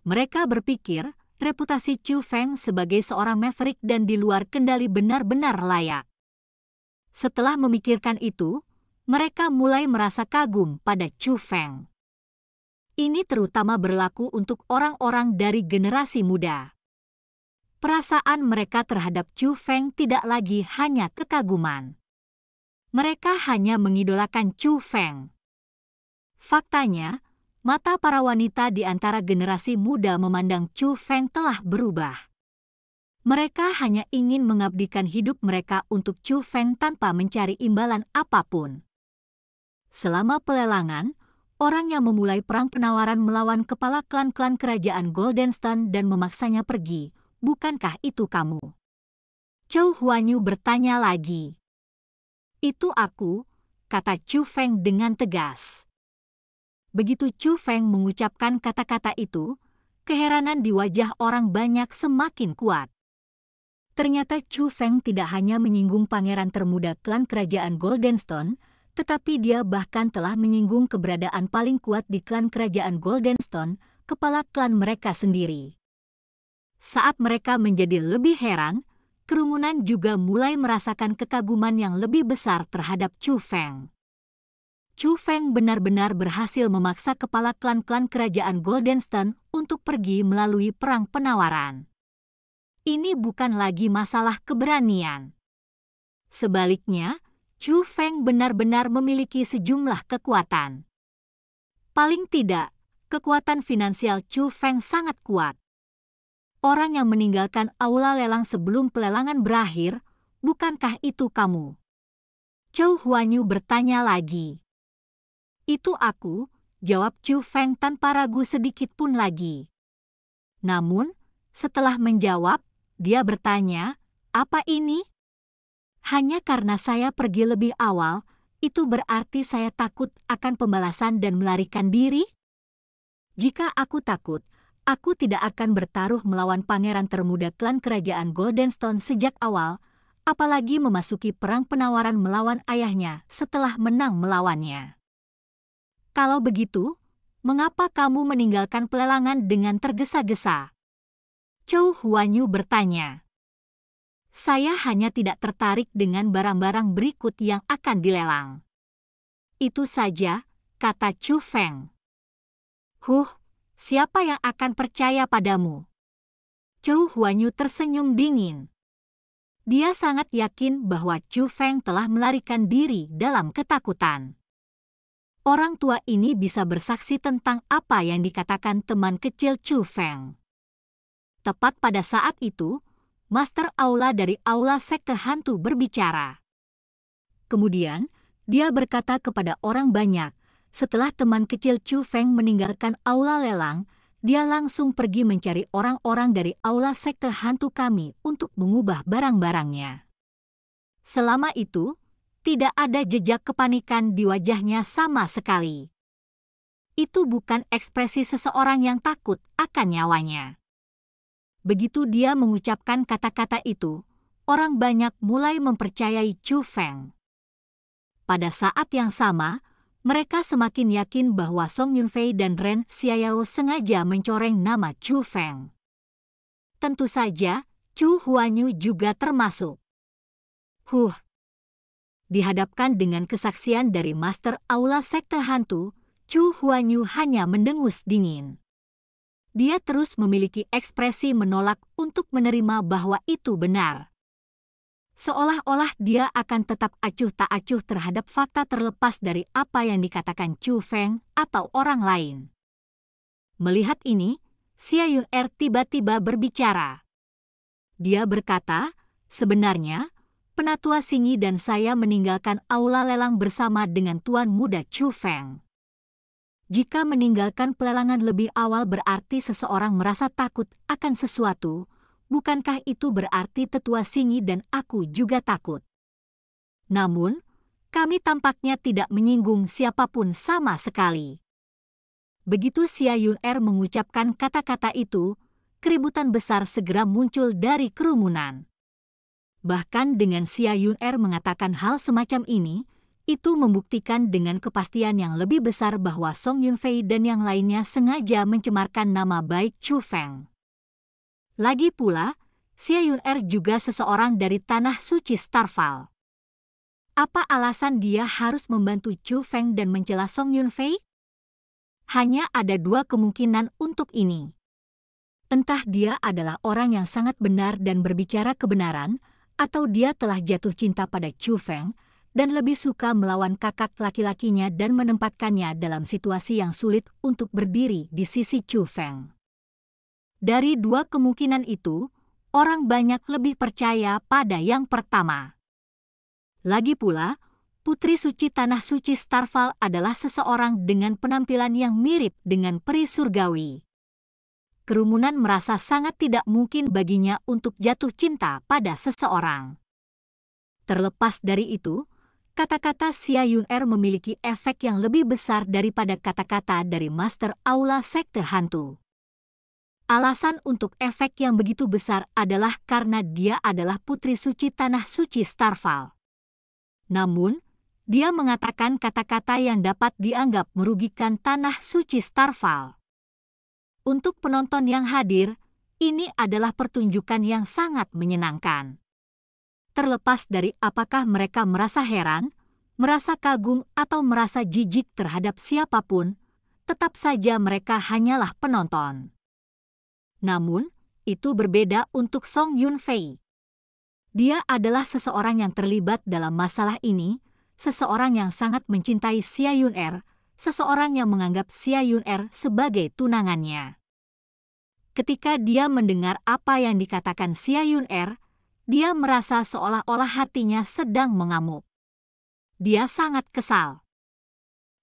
Mereka berpikir reputasi Chu Feng sebagai seorang maverick dan di luar kendali benar-benar layak. Setelah memikirkan itu, mereka mulai merasa kagum pada Chu Feng. Ini terutama berlaku untuk orang-orang dari generasi muda. Perasaan mereka terhadap Chu Feng tidak lagi hanya kekaguman mereka hanya mengidolakan Chu Feng. Faktanya, mata para wanita di antara generasi muda memandang Chu Feng telah berubah. Mereka hanya ingin mengabdikan hidup mereka untuk Chu Feng tanpa mencari imbalan apapun. Selama pelelangan, orang yang memulai perang penawaran melawan kepala klan-klan kerajaan Golden Stone dan memaksanya pergi, bukankah itu kamu? Chou Huanyu bertanya lagi. Itu aku, kata Chu Feng dengan tegas. Begitu Chu Feng mengucapkan kata-kata itu, keheranan di wajah orang banyak semakin kuat. Ternyata Chu Feng tidak hanya menyinggung pangeran termuda klan kerajaan Goldenstone, tetapi dia bahkan telah menyinggung keberadaan paling kuat di klan kerajaan Goldenstone, kepala klan mereka sendiri. Saat mereka menjadi lebih heran, kerumunan juga mulai merasakan kekaguman yang lebih besar terhadap Chu Feng. Chu Feng benar-benar berhasil memaksa kepala klan-klan kerajaan Goldenstone untuk pergi melalui perang penawaran. Ini bukan lagi masalah keberanian. Sebaliknya, Chu Feng benar-benar memiliki sejumlah kekuatan. Paling tidak, kekuatan finansial Chu Feng sangat kuat orang yang meninggalkan aula lelang sebelum pelelangan berakhir, bukankah itu kamu? Chou Huanyu bertanya lagi. Itu aku, jawab Chu Feng tanpa ragu sedikit pun lagi. Namun, setelah menjawab, dia bertanya, apa ini? Hanya karena saya pergi lebih awal, itu berarti saya takut akan pembalasan dan melarikan diri? Jika aku takut, Aku tidak akan bertaruh melawan pangeran termuda klan kerajaan Goldenstone sejak awal, apalagi memasuki perang penawaran melawan ayahnya setelah menang melawannya. Kalau begitu, mengapa kamu meninggalkan pelelangan dengan tergesa-gesa? Chou Huanyu bertanya. Saya hanya tidak tertarik dengan barang-barang berikut yang akan dilelang. Itu saja, kata Chu Feng. Huh, siapa yang akan percaya padamu? Chou Huanyu tersenyum dingin. Dia sangat yakin bahwa Chu Feng telah melarikan diri dalam ketakutan. Orang tua ini bisa bersaksi tentang apa yang dikatakan teman kecil Chu Feng. Tepat pada saat itu, Master Aula dari Aula Sekte Hantu berbicara. Kemudian, dia berkata kepada orang banyak, setelah teman kecil Chu Feng meninggalkan aula lelang, dia langsung pergi mencari orang-orang dari aula sekte hantu kami untuk mengubah barang-barangnya. Selama itu, tidak ada jejak kepanikan di wajahnya sama sekali. Itu bukan ekspresi seseorang yang takut akan nyawanya. Begitu dia mengucapkan kata-kata itu, orang banyak mulai mempercayai Chu Feng. Pada saat yang sama, mereka semakin yakin bahwa Song Yunfei dan Ren Xiaoyao sengaja mencoreng nama Chu Feng. Tentu saja, Chu Huanyu juga termasuk. Huh. Dihadapkan dengan kesaksian dari Master Aula Sekte Hantu, Chu Huanyu hanya mendengus dingin. Dia terus memiliki ekspresi menolak untuk menerima bahwa itu benar seolah-olah dia akan tetap acuh tak acuh terhadap fakta terlepas dari apa yang dikatakan Chu Feng atau orang lain. Melihat ini, Xia Yun Er tiba-tiba berbicara. Dia berkata, sebenarnya, penatua Singi dan saya meninggalkan aula lelang bersama dengan Tuan Muda Chu Feng. Jika meninggalkan pelelangan lebih awal berarti seseorang merasa takut akan sesuatu, bukankah itu berarti tetua singi dan aku juga takut? Namun, kami tampaknya tidak menyinggung siapapun sama sekali. Begitu Xia Yun Er mengucapkan kata-kata itu, keributan besar segera muncul dari kerumunan. Bahkan dengan Xia Yun Er mengatakan hal semacam ini, itu membuktikan dengan kepastian yang lebih besar bahwa Song Yunfei dan yang lainnya sengaja mencemarkan nama baik Chu Feng. Lagi pula, Siayun Er juga seseorang dari tanah suci Starfall. Apa alasan dia harus membantu Chu Feng dan mencela Song Yun Fei? Hanya ada dua kemungkinan untuk ini. Entah dia adalah orang yang sangat benar dan berbicara kebenaran, atau dia telah jatuh cinta pada Chu Feng dan lebih suka melawan kakak laki-lakinya dan menempatkannya dalam situasi yang sulit untuk berdiri di sisi Chu Feng. Dari dua kemungkinan itu, orang banyak lebih percaya pada yang pertama. Lagi pula, Putri Suci Tanah Suci Starval adalah seseorang dengan penampilan yang mirip dengan peri surgawi. Kerumunan merasa sangat tidak mungkin baginya untuk jatuh cinta pada seseorang. Terlepas dari itu, kata-kata Xia Yun Er memiliki efek yang lebih besar daripada kata-kata dari Master Aula Sekte Hantu. Alasan untuk efek yang begitu besar adalah karena dia adalah putri suci tanah suci Starfall. Namun, dia mengatakan kata-kata yang dapat dianggap merugikan tanah suci Starfall. Untuk penonton yang hadir, ini adalah pertunjukan yang sangat menyenangkan. Terlepas dari apakah mereka merasa heran, merasa kagum atau merasa jijik terhadap siapapun, tetap saja mereka hanyalah penonton. Namun, itu berbeda untuk Song Yunfei. Dia adalah seseorang yang terlibat dalam masalah ini, seseorang yang sangat mencintai Xia Yun Er, seseorang yang menganggap Xia Yun Er sebagai tunangannya. Ketika dia mendengar apa yang dikatakan Xia Yun Er, dia merasa seolah-olah hatinya sedang mengamuk. Dia sangat kesal.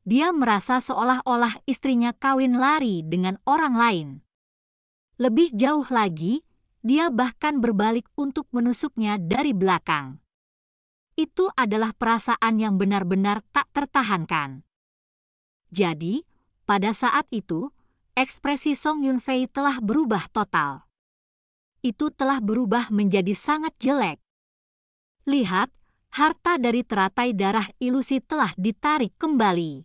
Dia merasa seolah-olah istrinya kawin lari dengan orang lain. Lebih jauh lagi, dia bahkan berbalik untuk menusuknya dari belakang. Itu adalah perasaan yang benar-benar tak tertahankan. Jadi, pada saat itu, ekspresi Song Yunfei telah berubah total. Itu telah berubah menjadi sangat jelek. Lihat, harta dari teratai darah ilusi telah ditarik kembali.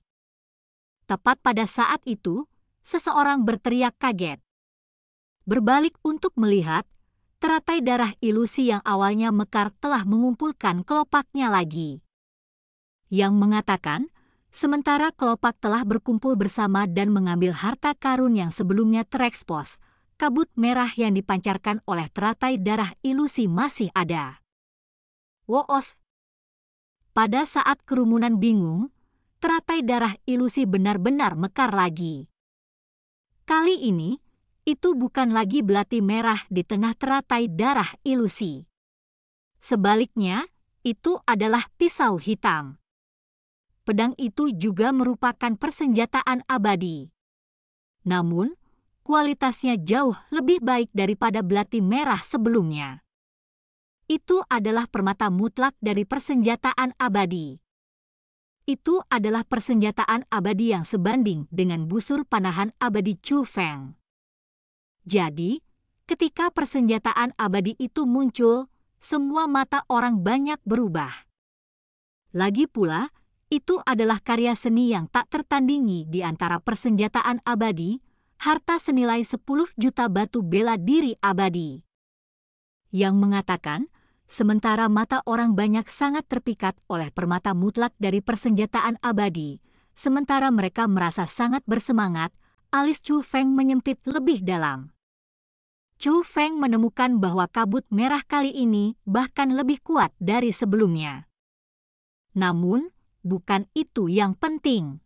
Tepat pada saat itu, seseorang berteriak kaget berbalik untuk melihat, teratai darah ilusi yang awalnya mekar telah mengumpulkan kelopaknya lagi. Yang mengatakan, sementara kelopak telah berkumpul bersama dan mengambil harta karun yang sebelumnya terekspos, kabut merah yang dipancarkan oleh teratai darah ilusi masih ada. Woos. Pada saat kerumunan bingung, teratai darah ilusi benar-benar mekar lagi. Kali ini, itu bukan lagi belati merah di tengah teratai darah ilusi. Sebaliknya, itu adalah pisau hitam. Pedang itu juga merupakan persenjataan abadi. Namun, kualitasnya jauh lebih baik daripada belati merah sebelumnya. Itu adalah permata mutlak dari persenjataan abadi. Itu adalah persenjataan abadi yang sebanding dengan busur panahan abadi Chu Feng. Jadi, ketika persenjataan abadi itu muncul, semua mata orang banyak berubah. Lagi pula, itu adalah karya seni yang tak tertandingi di antara persenjataan abadi, harta senilai 10 juta batu bela diri abadi. Yang mengatakan, sementara mata orang banyak sangat terpikat oleh permata mutlak dari persenjataan abadi, sementara mereka merasa sangat bersemangat alis Chu Feng menyempit lebih dalam. Chu Feng menemukan bahwa kabut merah kali ini bahkan lebih kuat dari sebelumnya. Namun, bukan itu yang penting.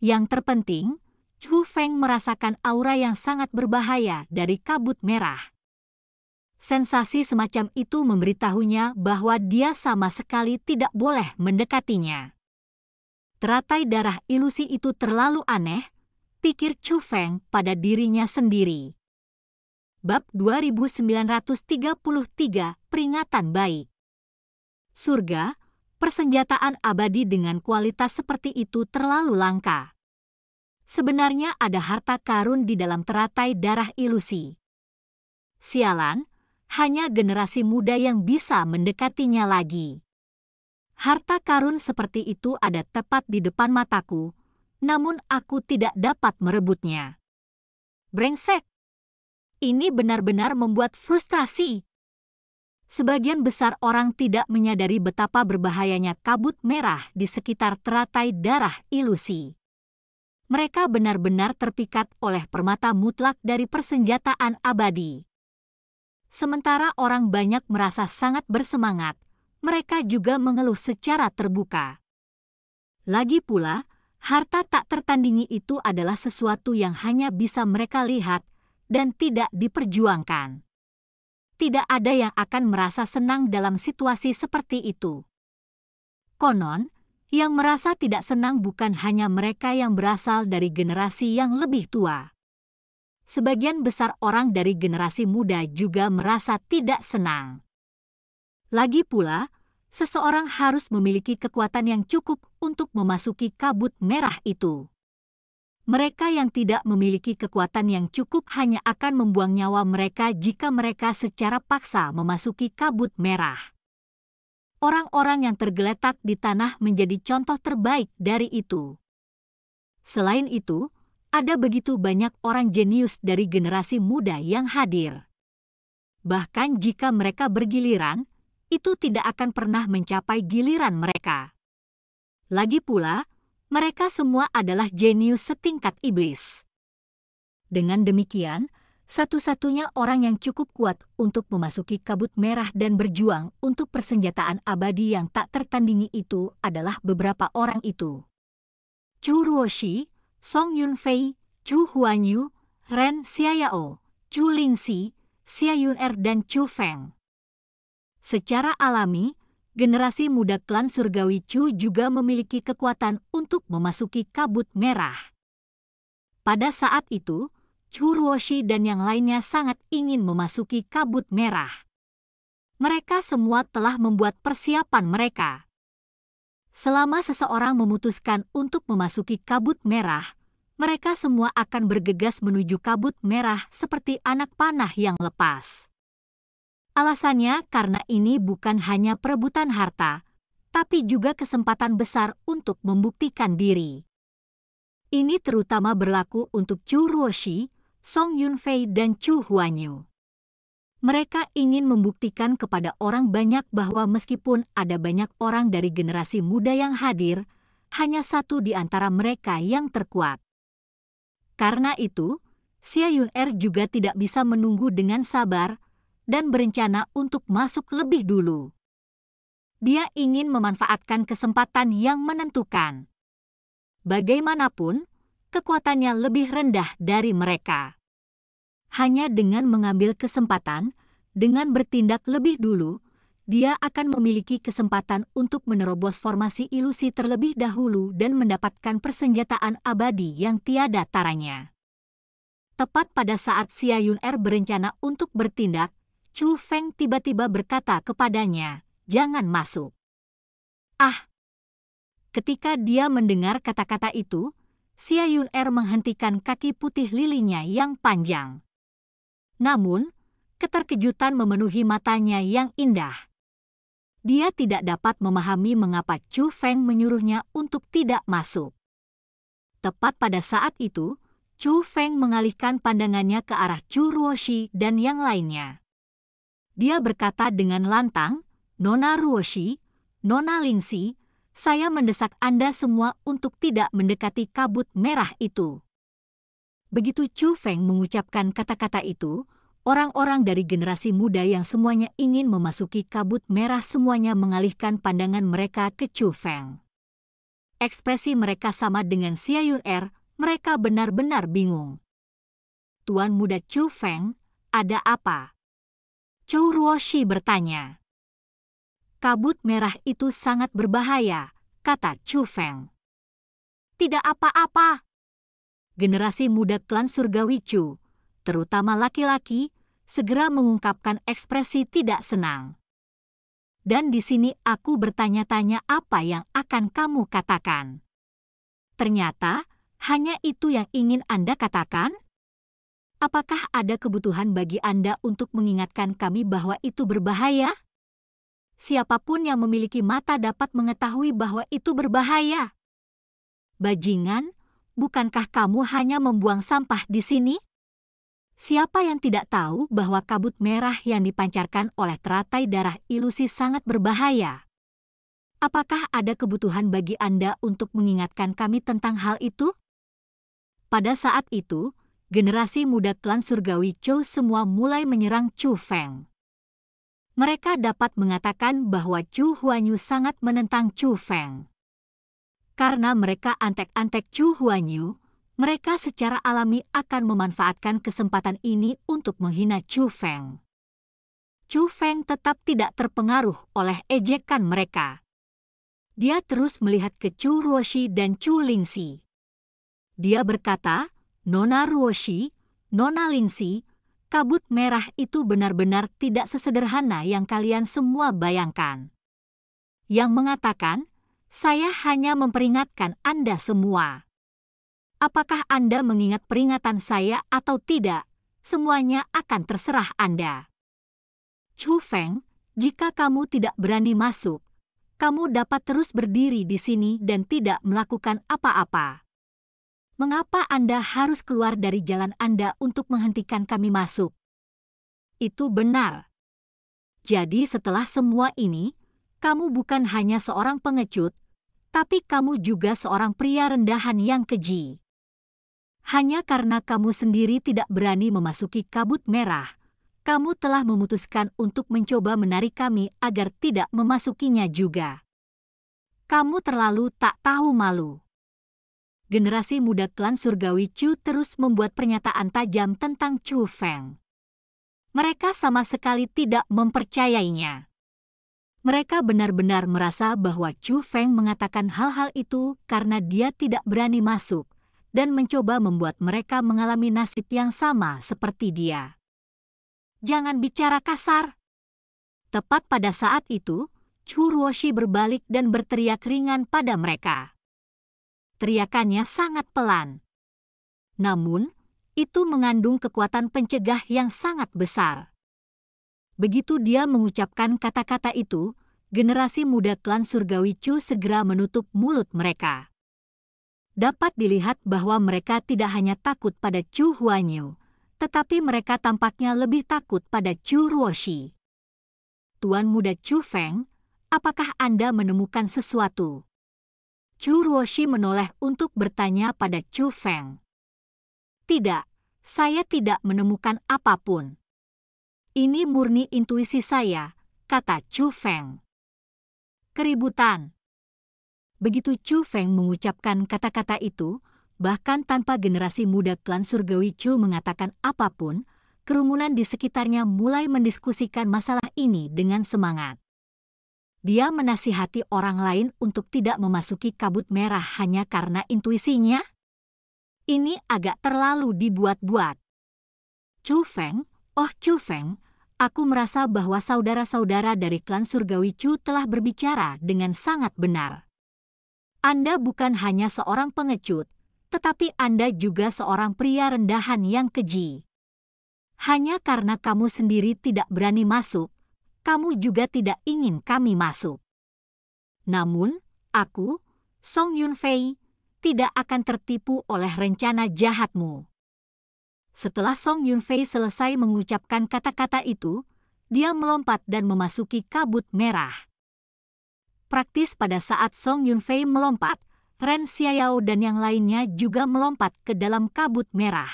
Yang terpenting, Chu Feng merasakan aura yang sangat berbahaya dari kabut merah. Sensasi semacam itu memberitahunya bahwa dia sama sekali tidak boleh mendekatinya. Teratai darah ilusi itu terlalu aneh, pikir Chu Feng pada dirinya sendiri. Bab 2933 Peringatan Baik Surga, persenjataan abadi dengan kualitas seperti itu terlalu langka. Sebenarnya ada harta karun di dalam teratai darah ilusi. Sialan, hanya generasi muda yang bisa mendekatinya lagi. Harta karun seperti itu ada tepat di depan mataku, namun aku tidak dapat merebutnya. Brengsek! Ini benar-benar membuat frustrasi. Sebagian besar orang tidak menyadari betapa berbahayanya kabut merah di sekitar teratai darah ilusi. Mereka benar-benar terpikat oleh permata mutlak dari persenjataan abadi. Sementara orang banyak merasa sangat bersemangat, mereka juga mengeluh secara terbuka. Lagi pula, Harta tak tertandingi itu adalah sesuatu yang hanya bisa mereka lihat dan tidak diperjuangkan. Tidak ada yang akan merasa senang dalam situasi seperti itu. Konon, yang merasa tidak senang bukan hanya mereka yang berasal dari generasi yang lebih tua. Sebagian besar orang dari generasi muda juga merasa tidak senang. Lagi pula, seseorang harus memiliki kekuatan yang cukup untuk memasuki kabut merah itu. Mereka yang tidak memiliki kekuatan yang cukup hanya akan membuang nyawa mereka jika mereka secara paksa memasuki kabut merah. Orang-orang yang tergeletak di tanah menjadi contoh terbaik dari itu. Selain itu, ada begitu banyak orang jenius dari generasi muda yang hadir. Bahkan jika mereka bergiliran, itu tidak akan pernah mencapai giliran mereka. Lagi pula, mereka semua adalah jenius setingkat iblis. Dengan demikian, satu-satunya orang yang cukup kuat untuk memasuki kabut merah dan berjuang untuk persenjataan abadi yang tak tertandingi itu adalah beberapa orang itu. Chu Ruoshi, Song Yunfei, Chu Huanyu, Ren Xiaoyao, Chu Lingxi, Xia Yun Er dan Chu Feng. Secara alami, generasi muda klan surgawi Chu juga memiliki kekuatan untuk memasuki kabut merah. Pada saat itu, Chu Ruoshi dan yang lainnya sangat ingin memasuki kabut merah. Mereka semua telah membuat persiapan mereka. Selama seseorang memutuskan untuk memasuki kabut merah, mereka semua akan bergegas menuju kabut merah seperti anak panah yang lepas. Alasannya karena ini bukan hanya perebutan harta, tapi juga kesempatan besar untuk membuktikan diri. Ini terutama berlaku untuk Chu Ruoshi, Song Yunfei dan Chu Huanyu. Mereka ingin membuktikan kepada orang banyak bahwa meskipun ada banyak orang dari generasi muda yang hadir, hanya satu di antara mereka yang terkuat. Karena itu, Xia Yun Er juga tidak bisa menunggu dengan sabar dan berencana untuk masuk lebih dulu. Dia ingin memanfaatkan kesempatan yang menentukan. Bagaimanapun, kekuatannya lebih rendah dari mereka. Hanya dengan mengambil kesempatan, dengan bertindak lebih dulu, dia akan memiliki kesempatan untuk menerobos formasi ilusi terlebih dahulu dan mendapatkan persenjataan abadi yang tiada taranya. Tepat pada saat Yun Er berencana untuk bertindak, Chu Feng tiba-tiba berkata kepadanya, "Jangan masuk." Ah! Ketika dia mendengar kata-kata itu, Xia Yun Er menghentikan kaki putih lilinya yang panjang. Namun, keterkejutan memenuhi matanya yang indah. Dia tidak dapat memahami mengapa Chu Feng menyuruhnya untuk tidak masuk. Tepat pada saat itu, Chu Feng mengalihkan pandangannya ke arah Chu Ruoshi dan yang lainnya. Dia berkata dengan lantang, Nona Ruoshi, Nona Lingsi, saya mendesak Anda semua untuk tidak mendekati kabut merah itu. Begitu Chu Feng mengucapkan kata-kata itu, orang-orang dari generasi muda yang semuanya ingin memasuki kabut merah semuanya mengalihkan pandangan mereka ke Chu Feng. Ekspresi mereka sama dengan Yun Er, mereka benar-benar bingung. Tuan muda Chu Feng, ada apa? Chou Ruoshi bertanya. Kabut merah itu sangat berbahaya, kata Chu Feng. Tidak apa-apa. Generasi muda klan surgawi Chu, terutama laki-laki, segera mengungkapkan ekspresi tidak senang. Dan di sini aku bertanya-tanya apa yang akan kamu katakan. Ternyata, hanya itu yang ingin Anda katakan? Apakah ada kebutuhan bagi Anda untuk mengingatkan kami bahwa itu berbahaya? Siapapun yang memiliki mata dapat mengetahui bahwa itu berbahaya. Bajingan, bukankah kamu hanya membuang sampah di sini? Siapa yang tidak tahu bahwa kabut merah yang dipancarkan oleh teratai darah ilusi sangat berbahaya? Apakah ada kebutuhan bagi Anda untuk mengingatkan kami tentang hal itu? Pada saat itu, generasi muda klan surgawi Chou semua mulai menyerang Chu Feng. Mereka dapat mengatakan bahwa Chu Huanyu sangat menentang Chu Feng. Karena mereka antek-antek Chu Huanyu, mereka secara alami akan memanfaatkan kesempatan ini untuk menghina Chu Feng. Chu Feng tetap tidak terpengaruh oleh ejekan mereka. Dia terus melihat ke Chu Ruoshi dan Chu Lingxi. Dia berkata, Nona Ruoshi, Nona Lindsay, kabut merah itu benar-benar tidak sesederhana yang kalian semua bayangkan. Yang mengatakan, saya hanya memperingatkan Anda semua. Apakah Anda mengingat peringatan saya atau tidak, semuanya akan terserah Anda. Chu Feng, jika kamu tidak berani masuk, kamu dapat terus berdiri di sini dan tidak melakukan apa-apa. Mengapa Anda harus keluar dari jalan Anda untuk menghentikan kami masuk? Itu benar. Jadi setelah semua ini, kamu bukan hanya seorang pengecut, tapi kamu juga seorang pria rendahan yang keji. Hanya karena kamu sendiri tidak berani memasuki kabut merah, kamu telah memutuskan untuk mencoba menarik kami agar tidak memasukinya juga. Kamu terlalu tak tahu malu generasi muda klan surgawi Chu terus membuat pernyataan tajam tentang Chu Feng. Mereka sama sekali tidak mempercayainya. Mereka benar-benar merasa bahwa Chu Feng mengatakan hal-hal itu karena dia tidak berani masuk dan mencoba membuat mereka mengalami nasib yang sama seperti dia. Jangan bicara kasar. Tepat pada saat itu, Chu Ruoshi berbalik dan berteriak ringan pada mereka. Teriakannya sangat pelan. Namun, itu mengandung kekuatan pencegah yang sangat besar. Begitu dia mengucapkan kata-kata itu, generasi muda klan surgawi Chu segera menutup mulut mereka. Dapat dilihat bahwa mereka tidak hanya takut pada Chu Huanyu, tetapi mereka tampaknya lebih takut pada Chu Ruoshi. Tuan muda Chu Feng, apakah Anda menemukan sesuatu? Chu Ruoshi menoleh untuk bertanya pada Chu Feng. Tidak, saya tidak menemukan apapun. Ini murni intuisi saya, kata Chu Feng. Keributan. Begitu Chu Feng mengucapkan kata-kata itu, bahkan tanpa generasi muda klan surgawi Chu mengatakan apapun, kerumunan di sekitarnya mulai mendiskusikan masalah ini dengan semangat dia menasihati orang lain untuk tidak memasuki kabut merah hanya karena intuisinya? Ini agak terlalu dibuat-buat. Chu Feng, oh Chu Feng, aku merasa bahwa saudara-saudara dari klan surgawi Chu telah berbicara dengan sangat benar. Anda bukan hanya seorang pengecut, tetapi Anda juga seorang pria rendahan yang keji. Hanya karena kamu sendiri tidak berani masuk, kamu juga tidak ingin kami masuk. Namun, aku, Song Yunfei, tidak akan tertipu oleh rencana jahatmu. Setelah Song Yunfei selesai mengucapkan kata-kata itu, dia melompat dan memasuki kabut merah. Praktis pada saat Song Yunfei melompat, Ren Xiaoyao dan yang lainnya juga melompat ke dalam kabut merah.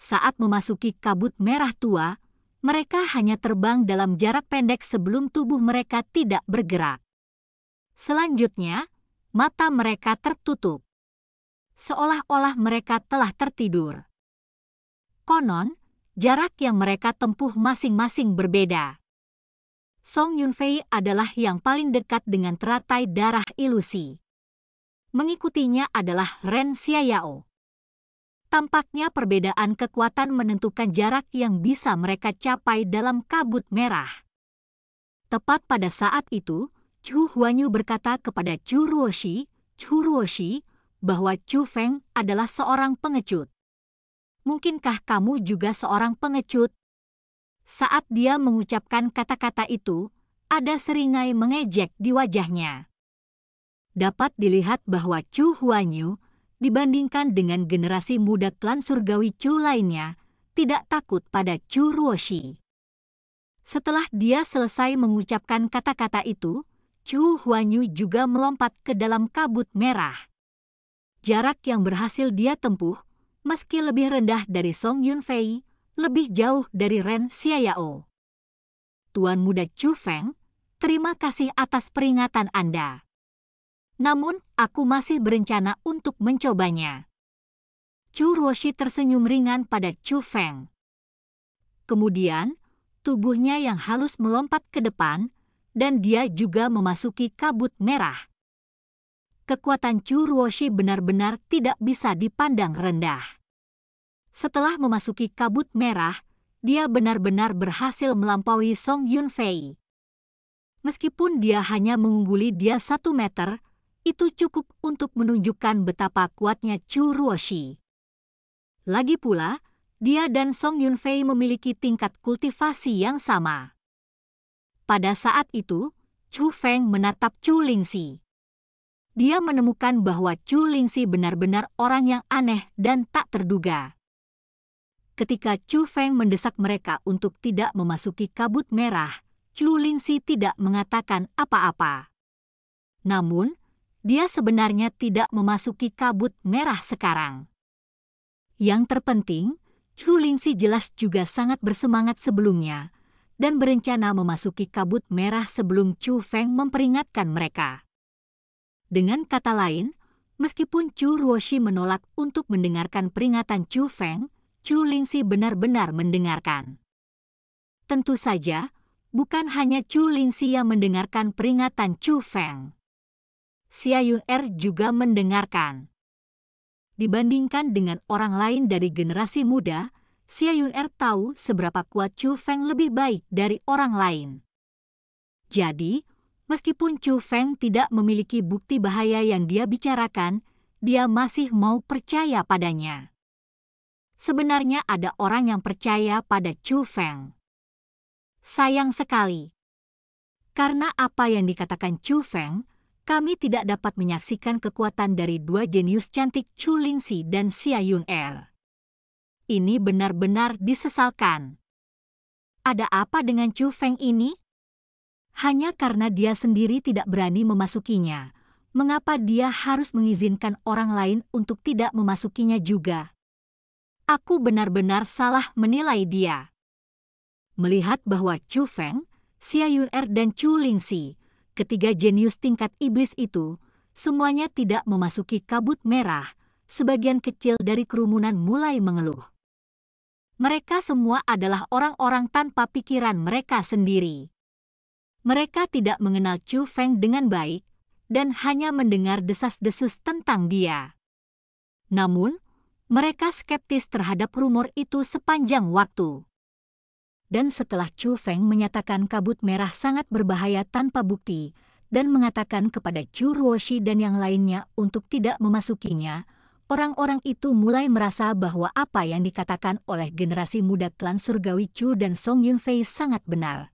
Saat memasuki kabut merah tua, mereka hanya terbang dalam jarak pendek sebelum tubuh mereka tidak bergerak. Selanjutnya, mata mereka tertutup. Seolah-olah mereka telah tertidur. Konon, jarak yang mereka tempuh masing-masing berbeda. Song Yunfei adalah yang paling dekat dengan teratai darah ilusi. Mengikutinya adalah Ren Xiaoyao tampaknya perbedaan kekuatan menentukan jarak yang bisa mereka capai dalam kabut merah. Tepat pada saat itu, Chu Huanyu berkata kepada Chu Ruoshi, Chu Ruoshi, bahwa Chu Feng adalah seorang pengecut. Mungkinkah kamu juga seorang pengecut? Saat dia mengucapkan kata-kata itu, ada seringai mengejek di wajahnya. Dapat dilihat bahwa Chu Huanyu dibandingkan dengan generasi muda klan surgawi Chu lainnya, tidak takut pada Chu Ruoshi. Setelah dia selesai mengucapkan kata-kata itu, Chu Huanyu juga melompat ke dalam kabut merah. Jarak yang berhasil dia tempuh, meski lebih rendah dari Song Yunfei, lebih jauh dari Ren Xiaoyao. Tuan muda Chu Feng, terima kasih atas peringatan Anda namun aku masih berencana untuk mencobanya. Chu Ruoshi tersenyum ringan pada Chu Feng. Kemudian, tubuhnya yang halus melompat ke depan, dan dia juga memasuki kabut merah. Kekuatan Chu Ruoshi benar-benar tidak bisa dipandang rendah. Setelah memasuki kabut merah, dia benar-benar berhasil melampaui Song Yunfei. Meskipun dia hanya mengungguli dia satu meter, itu cukup untuk menunjukkan betapa kuatnya Chu Ruoshi. Lagi pula, dia dan Song Yunfei memiliki tingkat kultivasi yang sama. Pada saat itu, Chu Feng menatap Chu Lingxi. Dia menemukan bahwa Chu Lingxi benar-benar orang yang aneh dan tak terduga. Ketika Chu Feng mendesak mereka untuk tidak memasuki kabut merah, Chu Lingxi tidak mengatakan apa-apa. Namun, dia sebenarnya tidak memasuki kabut merah sekarang. Yang terpenting, Chu Lingxi jelas juga sangat bersemangat sebelumnya dan berencana memasuki kabut merah sebelum Chu Feng memperingatkan mereka. Dengan kata lain, meskipun Chu Ruoshi menolak untuk mendengarkan peringatan Chu Feng, Chu Lingxi benar-benar mendengarkan. Tentu saja, bukan hanya Chu Lingxi yang mendengarkan peringatan Chu Feng. Yun Er juga mendengarkan. Dibandingkan dengan orang lain dari generasi muda, Yun Er tahu seberapa kuat Chu Feng lebih baik dari orang lain. Jadi, meskipun Chu Feng tidak memiliki bukti bahaya yang dia bicarakan, dia masih mau percaya padanya. Sebenarnya ada orang yang percaya pada Chu Feng. Sayang sekali. Karena apa yang dikatakan Chu Feng kami tidak dapat menyaksikan kekuatan dari dua jenius cantik Chu Si dan Xia Yun Er. Ini benar-benar disesalkan. Ada apa dengan Chu Feng ini? Hanya karena dia sendiri tidak berani memasukinya, mengapa dia harus mengizinkan orang lain untuk tidak memasukinya juga? Aku benar-benar salah menilai dia. Melihat bahwa Chu Feng, Xia Yun Er dan Chu Si ketiga jenius tingkat iblis itu, semuanya tidak memasuki kabut merah, sebagian kecil dari kerumunan mulai mengeluh. Mereka semua adalah orang-orang tanpa pikiran mereka sendiri. Mereka tidak mengenal Chu Feng dengan baik dan hanya mendengar desas-desus tentang dia. Namun, mereka skeptis terhadap rumor itu sepanjang waktu dan setelah Chu Feng menyatakan kabut merah sangat berbahaya tanpa bukti, dan mengatakan kepada Chu Ruoshi dan yang lainnya untuk tidak memasukinya, orang-orang itu mulai merasa bahwa apa yang dikatakan oleh generasi muda klan surgawi Chu dan Song Yunfei sangat benar.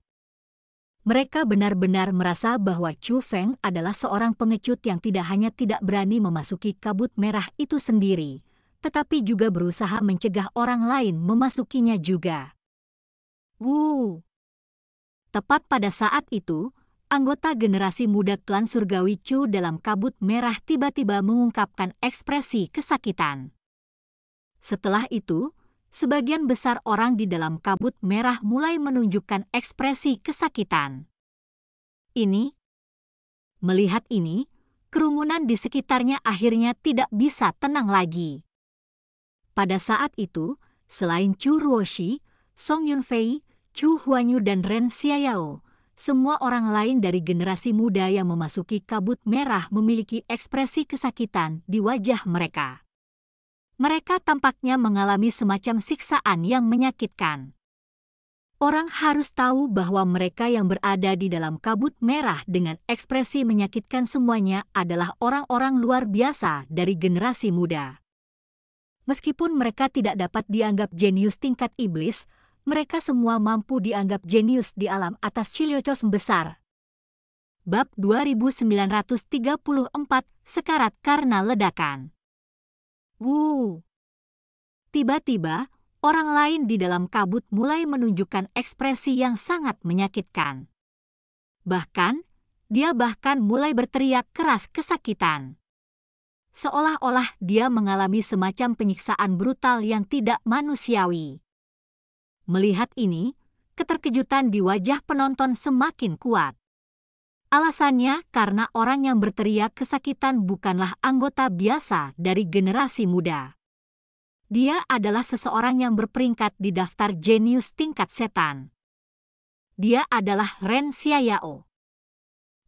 Mereka benar-benar merasa bahwa Chu Feng adalah seorang pengecut yang tidak hanya tidak berani memasuki kabut merah itu sendiri, tetapi juga berusaha mencegah orang lain memasukinya juga. Wuh! Tepat pada saat itu, anggota generasi muda klan surgawi Chu dalam kabut merah tiba-tiba mengungkapkan ekspresi kesakitan. Setelah itu, sebagian besar orang di dalam kabut merah mulai menunjukkan ekspresi kesakitan. Ini, melihat ini, kerumunan di sekitarnya akhirnya tidak bisa tenang lagi. Pada saat itu, selain Chu Ruoshi, Song Yunfei, Chu Huanyu dan Ren Xiaoyao, semua orang lain dari generasi muda yang memasuki kabut merah memiliki ekspresi kesakitan di wajah mereka. Mereka tampaknya mengalami semacam siksaan yang menyakitkan. Orang harus tahu bahwa mereka yang berada di dalam kabut merah dengan ekspresi menyakitkan semuanya adalah orang-orang luar biasa dari generasi muda. Meskipun mereka tidak dapat dianggap jenius tingkat iblis, mereka semua mampu dianggap jenius di alam atas ciliocos besar. Bab 2934 Sekarat karena ledakan. Wuh. Tiba-tiba, orang lain di dalam kabut mulai menunjukkan ekspresi yang sangat menyakitkan. Bahkan, dia bahkan mulai berteriak keras kesakitan. Seolah-olah dia mengalami semacam penyiksaan brutal yang tidak manusiawi. Melihat ini, keterkejutan di wajah penonton semakin kuat. Alasannya karena orang yang berteriak kesakitan bukanlah anggota biasa dari generasi muda. Dia adalah seseorang yang berperingkat di daftar jenius tingkat setan. Dia adalah Ren Xiaoyao.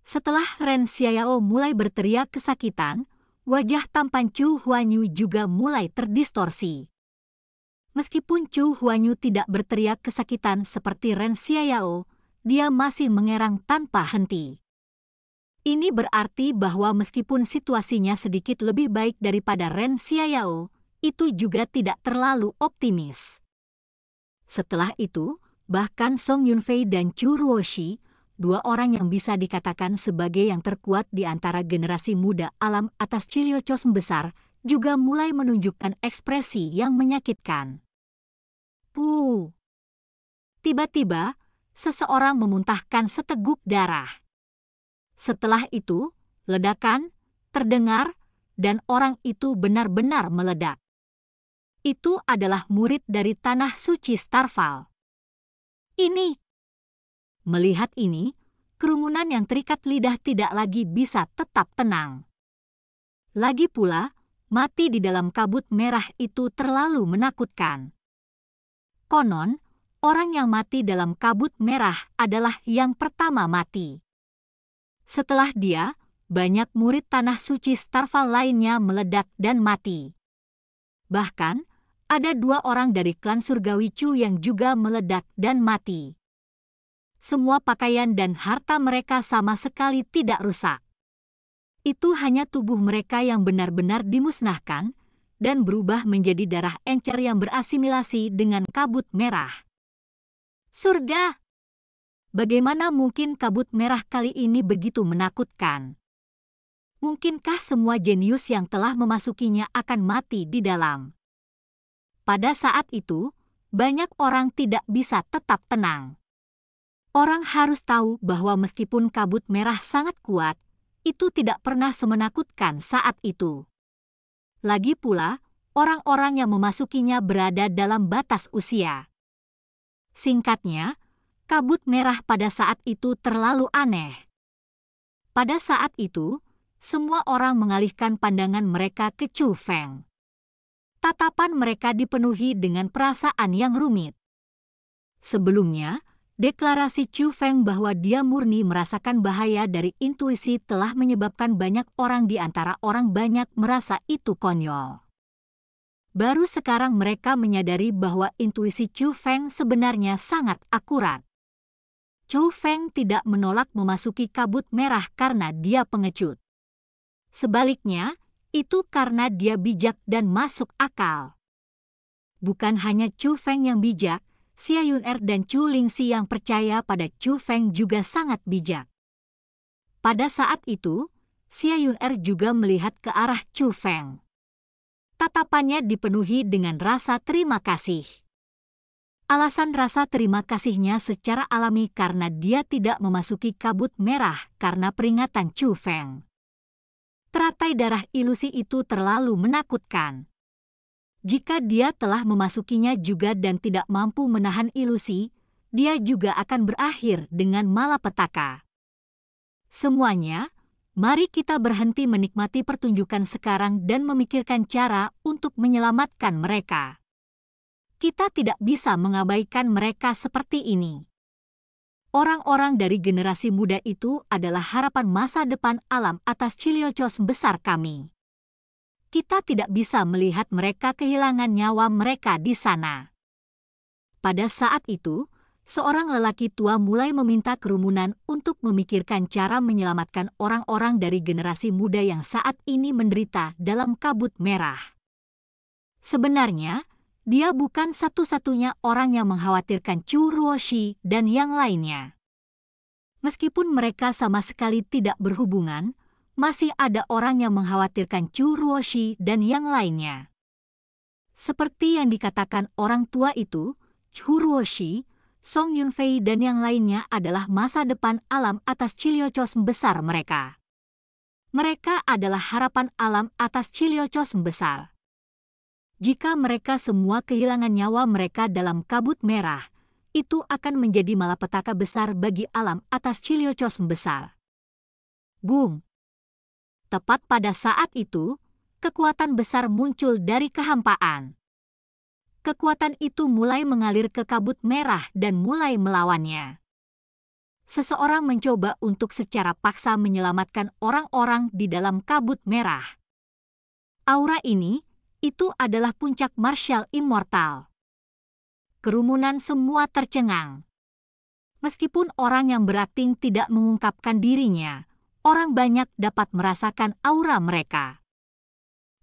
Setelah Ren Xiaoyao mulai berteriak kesakitan, wajah tampan Chu Huanyu juga mulai terdistorsi. Meskipun Chu Huanyu tidak berteriak kesakitan seperti Ren Xiaoyao, dia masih mengerang tanpa henti. Ini berarti bahwa meskipun situasinya sedikit lebih baik daripada Ren Xiaoyao, itu juga tidak terlalu optimis. Setelah itu, bahkan Song Yunfei dan Chu Ruoshi, dua orang yang bisa dikatakan sebagai yang terkuat di antara generasi muda alam atas Chiliochos besar, juga mulai menunjukkan ekspresi yang menyakitkan. Pu. Tiba-tiba, seseorang memuntahkan seteguk darah. Setelah itu, ledakan terdengar dan orang itu benar-benar meledak. Itu adalah murid dari tanah suci Starval. Ini. Melihat ini, kerumunan yang terikat lidah tidak lagi bisa tetap tenang. Lagi pula, mati di dalam kabut merah itu terlalu menakutkan. Konon, orang yang mati dalam kabut merah adalah yang pertama mati. Setelah dia, banyak murid tanah suci Starval lainnya meledak dan mati. Bahkan, ada dua orang dari klan surgawi Chu yang juga meledak dan mati. Semua pakaian dan harta mereka sama sekali tidak rusak itu hanya tubuh mereka yang benar-benar dimusnahkan dan berubah menjadi darah encer yang berasimilasi dengan kabut merah. Surga! Bagaimana mungkin kabut merah kali ini begitu menakutkan? Mungkinkah semua jenius yang telah memasukinya akan mati di dalam? Pada saat itu, banyak orang tidak bisa tetap tenang. Orang harus tahu bahwa meskipun kabut merah sangat kuat, itu tidak pernah semenakutkan saat itu. Lagi pula, orang-orang yang memasukinya berada dalam batas usia. Singkatnya, kabut merah pada saat itu terlalu aneh. Pada saat itu, semua orang mengalihkan pandangan mereka ke Chu Feng. Tatapan mereka dipenuhi dengan perasaan yang rumit. Sebelumnya, Deklarasi Chu Feng bahwa dia murni merasakan bahaya dari intuisi telah menyebabkan banyak orang di antara orang banyak merasa itu konyol. Baru sekarang mereka menyadari bahwa intuisi Chu Feng sebenarnya sangat akurat. Chu Feng tidak menolak memasuki kabut merah karena dia pengecut. Sebaliknya, itu karena dia bijak dan masuk akal. Bukan hanya Chu Feng yang bijak, Xia Yun Er dan Chu Ling Lingxi yang percaya pada Chu Feng juga sangat bijak. Pada saat itu, Xia Yun Er juga melihat ke arah Chu Feng. Tatapannya dipenuhi dengan rasa terima kasih. Alasan rasa terima kasihnya secara alami karena dia tidak memasuki kabut merah karena peringatan Chu Feng. Teratai darah ilusi itu terlalu menakutkan. Jika dia telah memasukinya juga dan tidak mampu menahan ilusi, dia juga akan berakhir dengan malapetaka. Semuanya, mari kita berhenti menikmati pertunjukan sekarang dan memikirkan cara untuk menyelamatkan mereka. Kita tidak bisa mengabaikan mereka seperti ini. Orang-orang dari generasi muda itu adalah harapan masa depan alam atas Ciliocos besar kami kita tidak bisa melihat mereka kehilangan nyawa mereka di sana. Pada saat itu, seorang lelaki tua mulai meminta kerumunan untuk memikirkan cara menyelamatkan orang-orang dari generasi muda yang saat ini menderita dalam kabut merah. Sebenarnya, dia bukan satu-satunya orang yang mengkhawatirkan Chu Ruoshi dan yang lainnya. Meskipun mereka sama sekali tidak berhubungan, masih ada orang yang mengkhawatirkan Chu Ruoshi dan yang lainnya. Seperti yang dikatakan orang tua itu, Chu Ruoshi, Song Yunfei dan yang lainnya adalah masa depan alam atas Chiliocos besar mereka. Mereka adalah harapan alam atas Chiliocos besar. Jika mereka semua kehilangan nyawa mereka dalam kabut merah, itu akan menjadi malapetaka besar bagi alam atas Chiliocos besar. Boom! Tepat pada saat itu, kekuatan besar muncul dari kehampaan. Kekuatan itu mulai mengalir ke kabut merah dan mulai melawannya. Seseorang mencoba untuk secara paksa menyelamatkan orang-orang di dalam kabut merah. Aura ini, itu adalah puncak Marshall Immortal. Kerumunan semua tercengang. Meskipun orang yang berakting tidak mengungkapkan dirinya, orang banyak dapat merasakan aura mereka.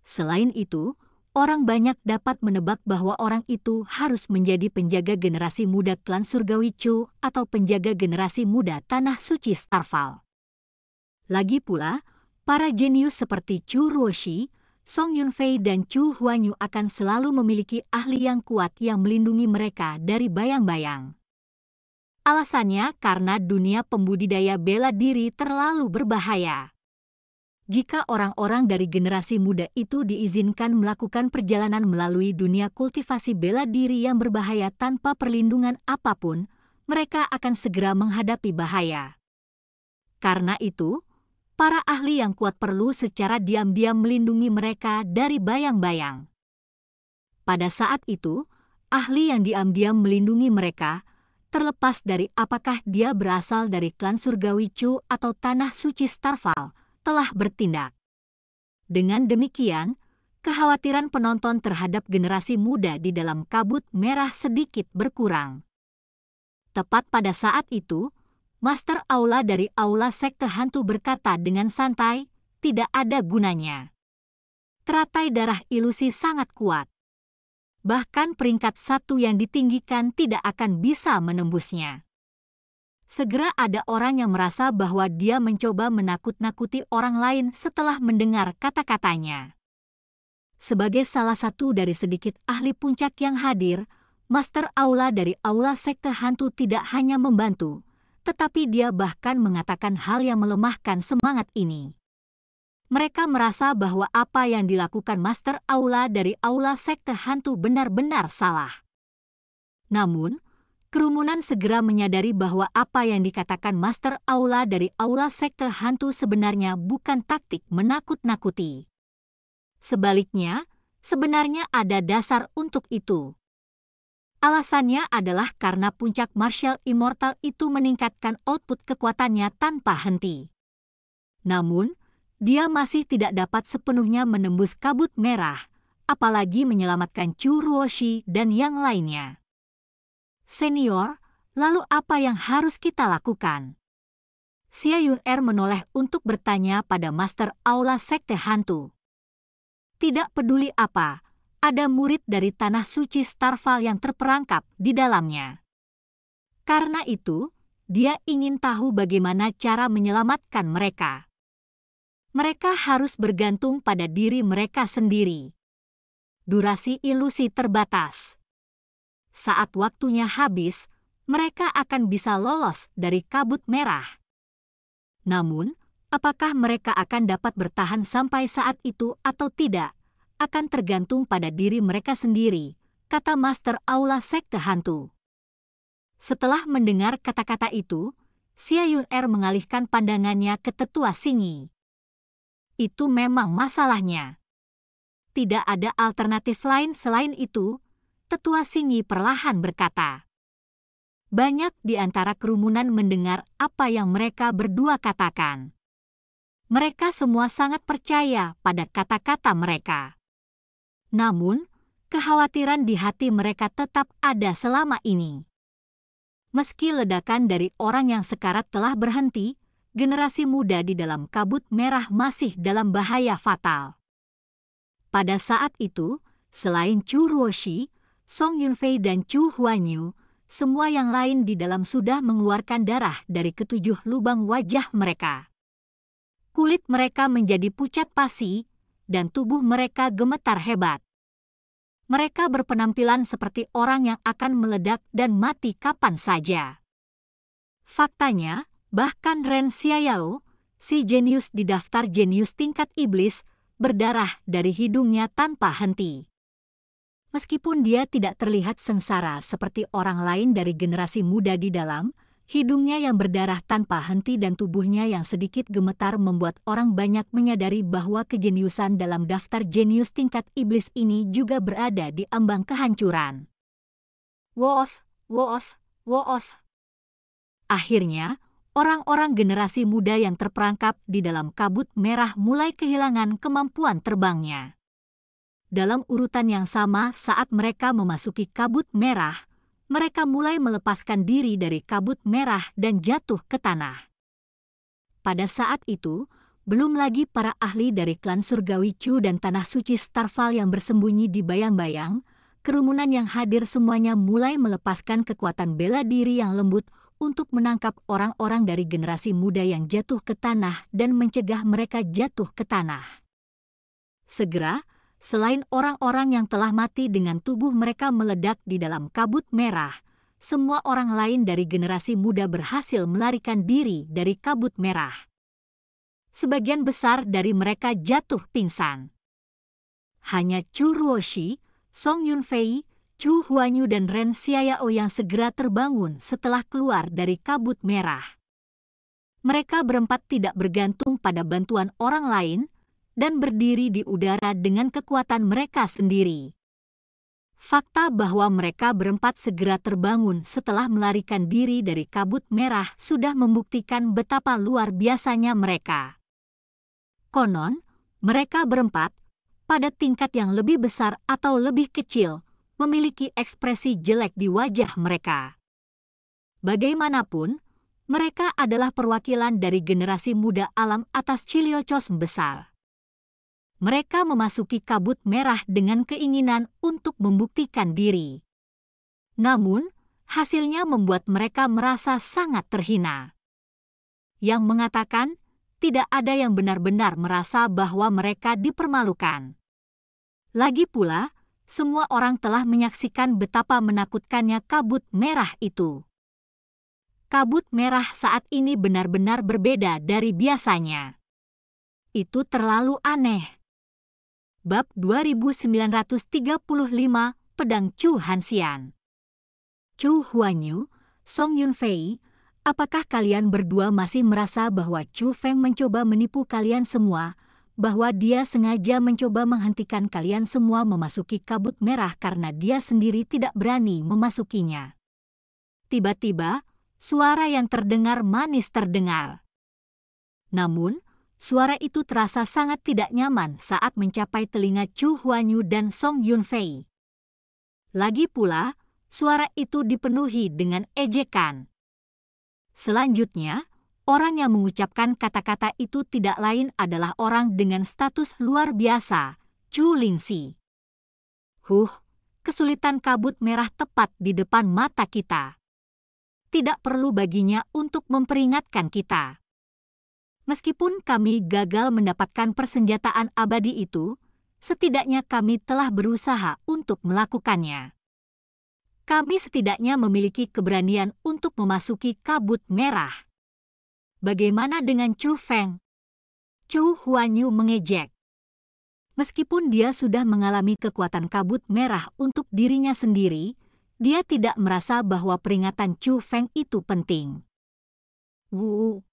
Selain itu, orang banyak dapat menebak bahwa orang itu harus menjadi penjaga generasi muda klan Surgawi Chu atau penjaga generasi muda Tanah Suci Starfall. Lagi pula, para jenius seperti Chu Ruoshi, Song Yunfei dan Chu Huanyu akan selalu memiliki ahli yang kuat yang melindungi mereka dari bayang-bayang. Alasannya karena dunia pembudidaya bela diri terlalu berbahaya. Jika orang-orang dari generasi muda itu diizinkan melakukan perjalanan melalui dunia kultivasi bela diri yang berbahaya tanpa perlindungan apapun, mereka akan segera menghadapi bahaya. Karena itu, para ahli yang kuat perlu secara diam-diam melindungi mereka dari bayang-bayang. Pada saat itu, ahli yang diam-diam melindungi mereka terlepas dari apakah dia berasal dari klan surgawi Chu atau tanah suci Starfall, telah bertindak. Dengan demikian, kekhawatiran penonton terhadap generasi muda di dalam kabut merah sedikit berkurang. Tepat pada saat itu, Master Aula dari Aula Sekte Hantu berkata dengan santai, tidak ada gunanya. Teratai darah ilusi sangat kuat bahkan peringkat satu yang ditinggikan tidak akan bisa menembusnya. Segera ada orang yang merasa bahwa dia mencoba menakut-nakuti orang lain setelah mendengar kata-katanya. Sebagai salah satu dari sedikit ahli puncak yang hadir, Master Aula dari Aula Sekte Hantu tidak hanya membantu, tetapi dia bahkan mengatakan hal yang melemahkan semangat ini mereka merasa bahwa apa yang dilakukan Master Aula dari Aula Sekte Hantu benar-benar salah. Namun, kerumunan segera menyadari bahwa apa yang dikatakan Master Aula dari Aula Sekte Hantu sebenarnya bukan taktik menakut-nakuti. Sebaliknya, sebenarnya ada dasar untuk itu. Alasannya adalah karena puncak Martial Immortal itu meningkatkan output kekuatannya tanpa henti. Namun, dia masih tidak dapat sepenuhnya menembus kabut merah, apalagi menyelamatkan Chu Ruoshi dan yang lainnya. Senior, lalu apa yang harus kita lakukan? Xia Yun Er menoleh untuk bertanya pada Master Aula Sekte Hantu. Tidak peduli apa, ada murid dari Tanah Suci Starfall yang terperangkap di dalamnya. Karena itu, dia ingin tahu bagaimana cara menyelamatkan mereka mereka harus bergantung pada diri mereka sendiri. Durasi ilusi terbatas. Saat waktunya habis, mereka akan bisa lolos dari kabut merah. Namun, apakah mereka akan dapat bertahan sampai saat itu atau tidak, akan tergantung pada diri mereka sendiri, kata Master Aula Sekte Hantu. Setelah mendengar kata-kata itu, Xia Yun Er mengalihkan pandangannya ke tetua singi itu memang masalahnya. Tidak ada alternatif lain selain itu, tetua Singi perlahan berkata. Banyak di antara kerumunan mendengar apa yang mereka berdua katakan. Mereka semua sangat percaya pada kata-kata mereka. Namun, kekhawatiran di hati mereka tetap ada selama ini. Meski ledakan dari orang yang sekarat telah berhenti, generasi muda di dalam kabut merah masih dalam bahaya fatal. Pada saat itu, selain Chu Ruoshi, Song Yunfei dan Chu Huanyu, semua yang lain di dalam sudah mengeluarkan darah dari ketujuh lubang wajah mereka. Kulit mereka menjadi pucat pasi, dan tubuh mereka gemetar hebat. Mereka berpenampilan seperti orang yang akan meledak dan mati kapan saja. Faktanya, Bahkan Ren Xiaoyao, si jenius di daftar jenius tingkat iblis, berdarah dari hidungnya tanpa henti. Meskipun dia tidak terlihat sengsara seperti orang lain dari generasi muda di dalam, hidungnya yang berdarah tanpa henti dan tubuhnya yang sedikit gemetar membuat orang banyak menyadari bahwa kejeniusan dalam daftar jenius tingkat iblis ini juga berada di ambang kehancuran. Woos, woos, woos. Akhirnya, orang-orang generasi muda yang terperangkap di dalam kabut merah mulai kehilangan kemampuan terbangnya. Dalam urutan yang sama, saat mereka memasuki kabut merah, mereka mulai melepaskan diri dari kabut merah dan jatuh ke tanah. Pada saat itu, belum lagi para ahli dari klan surgawi Chu dan tanah suci Starfall yang bersembunyi di bayang-bayang, kerumunan yang hadir semuanya mulai melepaskan kekuatan bela diri yang lembut untuk menangkap orang-orang dari generasi muda yang jatuh ke tanah dan mencegah mereka jatuh ke tanah. Segera, selain orang-orang yang telah mati dengan tubuh mereka meledak di dalam kabut merah, semua orang lain dari generasi muda berhasil melarikan diri dari kabut merah. Sebagian besar dari mereka jatuh pingsan. Hanya Chu Ruoshi, Song Yunfei, Chu Huanyu dan Ren Xiaoyao yang segera terbangun setelah keluar dari kabut merah. Mereka berempat tidak bergantung pada bantuan orang lain dan berdiri di udara dengan kekuatan mereka sendiri. Fakta bahwa mereka berempat segera terbangun setelah melarikan diri dari kabut merah sudah membuktikan betapa luar biasanya mereka. Konon, mereka berempat, pada tingkat yang lebih besar atau lebih kecil, memiliki ekspresi jelek di wajah mereka. Bagaimanapun, mereka adalah perwakilan dari generasi muda alam atas Ciliocos besar. Mereka memasuki kabut merah dengan keinginan untuk membuktikan diri. Namun, hasilnya membuat mereka merasa sangat terhina. Yang mengatakan, tidak ada yang benar-benar merasa bahwa mereka dipermalukan. Lagi pula, semua orang telah menyaksikan betapa menakutkannya kabut merah itu. Kabut merah saat ini benar-benar berbeda dari biasanya. Itu terlalu aneh. Bab 2935 Pedang Chu Hansian, Chu Huanyu, Song Yunfei, apakah kalian berdua masih merasa bahwa Chu Feng mencoba menipu kalian semua, bahwa dia sengaja mencoba menghentikan kalian semua memasuki kabut merah karena dia sendiri tidak berani memasukinya. Tiba-tiba, suara yang terdengar manis terdengar. Namun, suara itu terasa sangat tidak nyaman saat mencapai telinga Chu Huanyu dan Song Yunfei. Lagi pula, suara itu dipenuhi dengan ejekan. Selanjutnya, orang yang mengucapkan kata-kata itu tidak lain adalah orang dengan status luar biasa, Chu Lingxi. Huh, kesulitan kabut merah tepat di depan mata kita. Tidak perlu baginya untuk memperingatkan kita. Meskipun kami gagal mendapatkan persenjataan abadi itu, setidaknya kami telah berusaha untuk melakukannya. Kami setidaknya memiliki keberanian untuk memasuki kabut merah. Bagaimana dengan Chu Feng? Chu Huanyu mengejek. Meskipun dia sudah mengalami kekuatan kabut merah untuk dirinya sendiri, dia tidak merasa bahwa peringatan Chu Feng itu penting. Wu.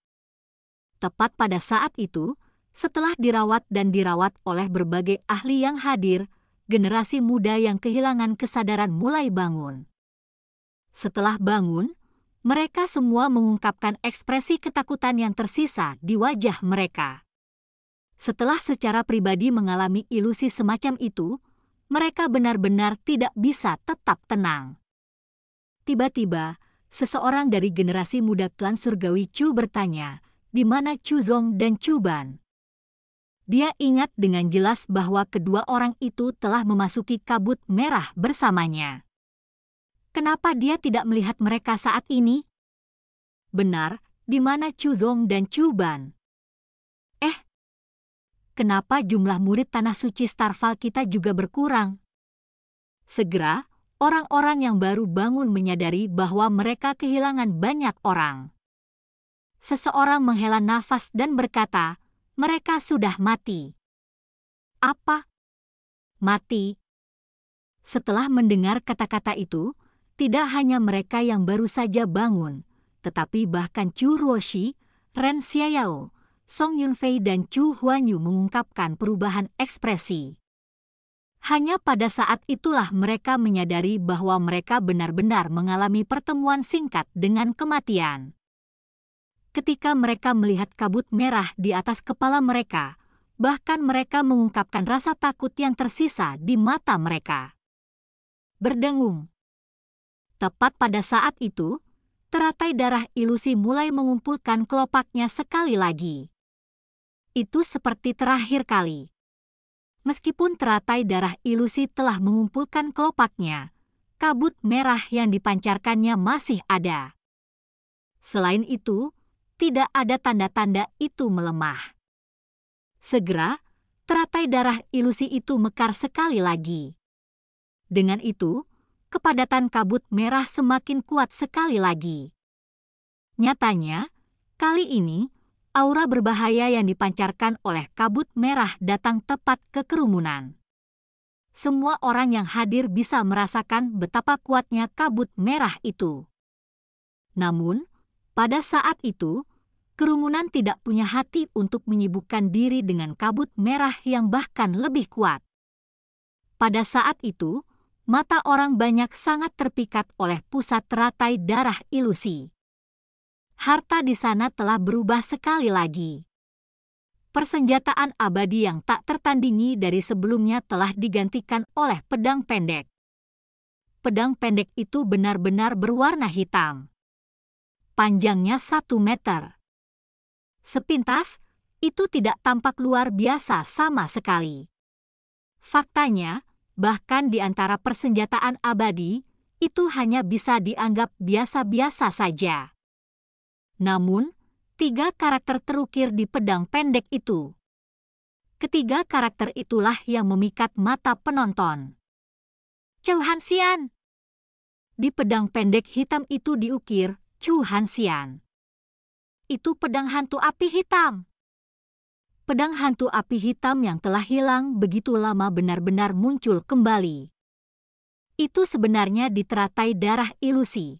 Tepat pada saat itu, setelah dirawat dan dirawat oleh berbagai ahli yang hadir, generasi muda yang kehilangan kesadaran mulai bangun. Setelah bangun, mereka semua mengungkapkan ekspresi ketakutan yang tersisa di wajah mereka. Setelah secara pribadi mengalami ilusi semacam itu, mereka benar-benar tidak bisa tetap tenang. Tiba-tiba, seseorang dari generasi muda klan surgawi Chu bertanya, di mana Chu Zong dan Chu Ban? Dia ingat dengan jelas bahwa kedua orang itu telah memasuki kabut merah bersamanya. Kenapa dia tidak melihat mereka saat ini? Benar, di mana Chu Zong dan Chu Ban? Eh, kenapa jumlah murid Tanah Suci Starfall kita juga berkurang? Segera, orang-orang yang baru bangun menyadari bahwa mereka kehilangan banyak orang. Seseorang menghela nafas dan berkata, mereka sudah mati. Apa? Mati. Setelah mendengar kata-kata itu, tidak hanya mereka yang baru saja bangun, tetapi bahkan Chu Ruoshi, Ren Xiaoyao, Song Yunfei dan Chu Huanyu mengungkapkan perubahan ekspresi. Hanya pada saat itulah mereka menyadari bahwa mereka benar-benar mengalami pertemuan singkat dengan kematian. Ketika mereka melihat kabut merah di atas kepala mereka, bahkan mereka mengungkapkan rasa takut yang tersisa di mata mereka. Berdengung, Tepat pada saat itu, teratai darah ilusi mulai mengumpulkan kelopaknya sekali lagi. Itu seperti terakhir kali. Meskipun teratai darah ilusi telah mengumpulkan kelopaknya, kabut merah yang dipancarkannya masih ada. Selain itu, tidak ada tanda-tanda itu melemah. Segera, teratai darah ilusi itu mekar sekali lagi. Dengan itu, kepadatan kabut merah semakin kuat sekali lagi. Nyatanya, kali ini aura berbahaya yang dipancarkan oleh kabut merah datang tepat ke kerumunan. Semua orang yang hadir bisa merasakan betapa kuatnya kabut merah itu. Namun, pada saat itu, kerumunan tidak punya hati untuk menyibukkan diri dengan kabut merah yang bahkan lebih kuat. Pada saat itu, mata orang banyak sangat terpikat oleh pusat teratai darah ilusi. Harta di sana telah berubah sekali lagi. Persenjataan abadi yang tak tertandingi dari sebelumnya telah digantikan oleh pedang pendek. Pedang pendek itu benar-benar berwarna hitam. Panjangnya satu meter. Sepintas, itu tidak tampak luar biasa sama sekali. Faktanya, bahkan di antara persenjataan abadi, itu hanya bisa dianggap biasa-biasa saja. Namun, tiga karakter terukir di pedang pendek itu. Ketiga karakter itulah yang memikat mata penonton. Chu Hansian. Di pedang pendek hitam itu diukir Chu Hansian. Itu pedang hantu api hitam pedang hantu api hitam yang telah hilang begitu lama benar-benar muncul kembali. Itu sebenarnya diteratai darah ilusi.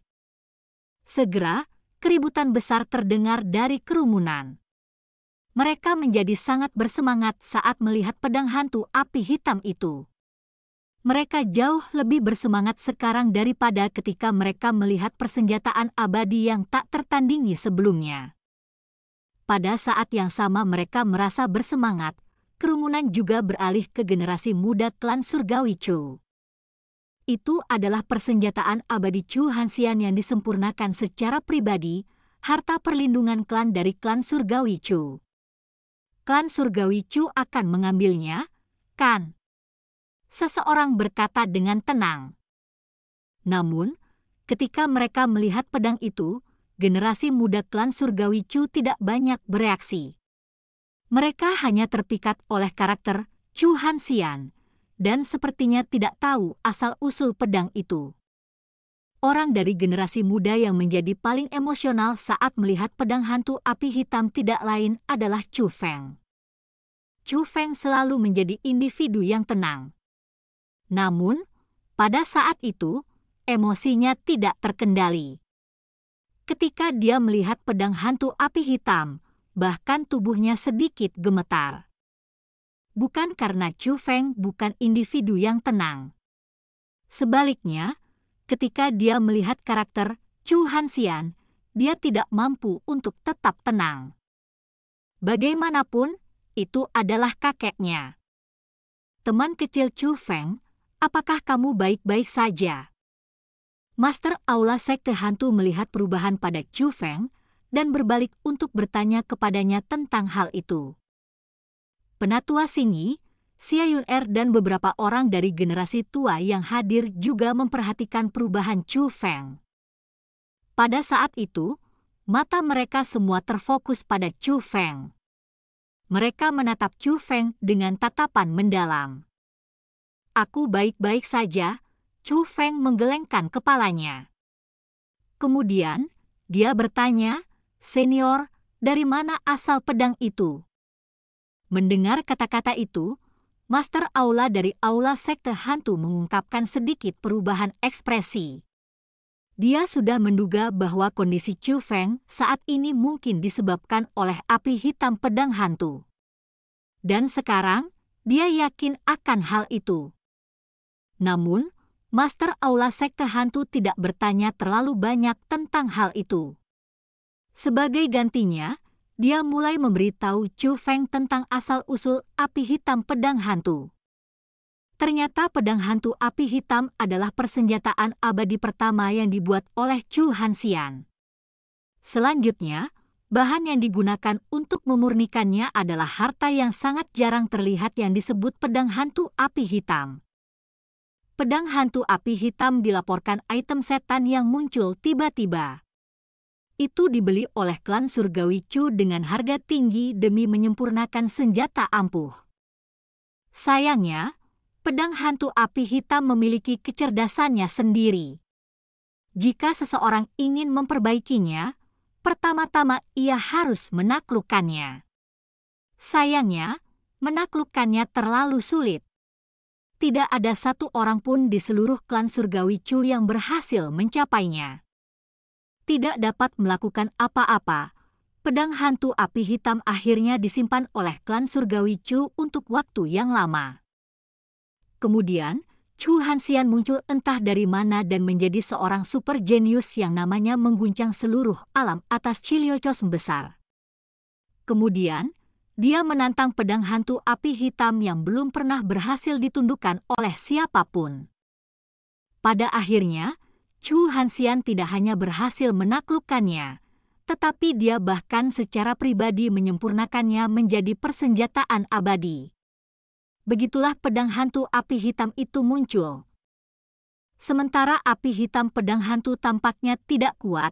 Segera, keributan besar terdengar dari kerumunan. Mereka menjadi sangat bersemangat saat melihat pedang hantu api hitam itu. Mereka jauh lebih bersemangat sekarang daripada ketika mereka melihat persenjataan abadi yang tak tertandingi sebelumnya pada saat yang sama mereka merasa bersemangat, kerumunan juga beralih ke generasi muda klan surgawi Chu. Itu adalah persenjataan abadi Chu Hansian yang disempurnakan secara pribadi, harta perlindungan klan dari klan surgawi Chu. Klan surgawi Chu akan mengambilnya, kan? Seseorang berkata dengan tenang. Namun, ketika mereka melihat pedang itu, generasi muda klan surgawi Chu tidak banyak bereaksi. Mereka hanya terpikat oleh karakter Chu Han Xian dan sepertinya tidak tahu asal-usul pedang itu. Orang dari generasi muda yang menjadi paling emosional saat melihat pedang hantu api hitam tidak lain adalah Chu Feng. Chu Feng selalu menjadi individu yang tenang. Namun, pada saat itu, emosinya tidak terkendali ketika dia melihat pedang hantu api hitam, bahkan tubuhnya sedikit gemetar. Bukan karena Chu Feng bukan individu yang tenang. Sebaliknya, ketika dia melihat karakter Chu Hansian dia tidak mampu untuk tetap tenang. Bagaimanapun, itu adalah kakeknya. Teman kecil Chu Feng, apakah kamu baik-baik saja? Master Aula Sekte Hantu melihat perubahan pada Chu Feng dan berbalik untuk bertanya kepadanya tentang hal itu. Penatua Singi, Xia Yun Er dan beberapa orang dari generasi tua yang hadir juga memperhatikan perubahan Chu Feng. Pada saat itu, mata mereka semua terfokus pada Chu Feng. Mereka menatap Chu Feng dengan tatapan mendalam. Aku baik-baik saja, Chu Feng menggelengkan kepalanya. Kemudian, dia bertanya, "Senior, dari mana asal pedang itu?" Mendengar kata-kata itu, Master Aula dari Aula Sekte Hantu mengungkapkan sedikit perubahan ekspresi. Dia sudah menduga bahwa kondisi Chu Feng saat ini mungkin disebabkan oleh api hitam pedang hantu. Dan sekarang, dia yakin akan hal itu. Namun, Master Aula Sekte Hantu tidak bertanya terlalu banyak tentang hal itu. Sebagai gantinya, dia mulai memberitahu Chu Feng tentang asal-usul api hitam pedang hantu. Ternyata pedang hantu api hitam adalah persenjataan abadi pertama yang dibuat oleh Chu Hansian. Selanjutnya, bahan yang digunakan untuk memurnikannya adalah harta yang sangat jarang terlihat yang disebut pedang hantu api hitam pedang hantu api hitam dilaporkan item setan yang muncul tiba-tiba. Itu dibeli oleh klan surgawi Chu dengan harga tinggi demi menyempurnakan senjata ampuh. Sayangnya, pedang hantu api hitam memiliki kecerdasannya sendiri. Jika seseorang ingin memperbaikinya, pertama-tama ia harus menaklukkannya. Sayangnya, menaklukkannya terlalu sulit tidak ada satu orang pun di seluruh klan surgawi Chu yang berhasil mencapainya. Tidak dapat melakukan apa-apa, pedang hantu api hitam akhirnya disimpan oleh klan surgawi Chu untuk waktu yang lama. Kemudian, Chu Hansian muncul entah dari mana dan menjadi seorang super genius yang namanya mengguncang seluruh alam atas Chiliochos besar. Kemudian, dia menantang pedang hantu api hitam yang belum pernah berhasil ditundukkan oleh siapapun. Pada akhirnya, Chu Hansian tidak hanya berhasil menaklukkannya, tetapi dia bahkan secara pribadi menyempurnakannya menjadi persenjataan abadi. Begitulah pedang hantu api hitam itu muncul. Sementara api hitam pedang hantu tampaknya tidak kuat,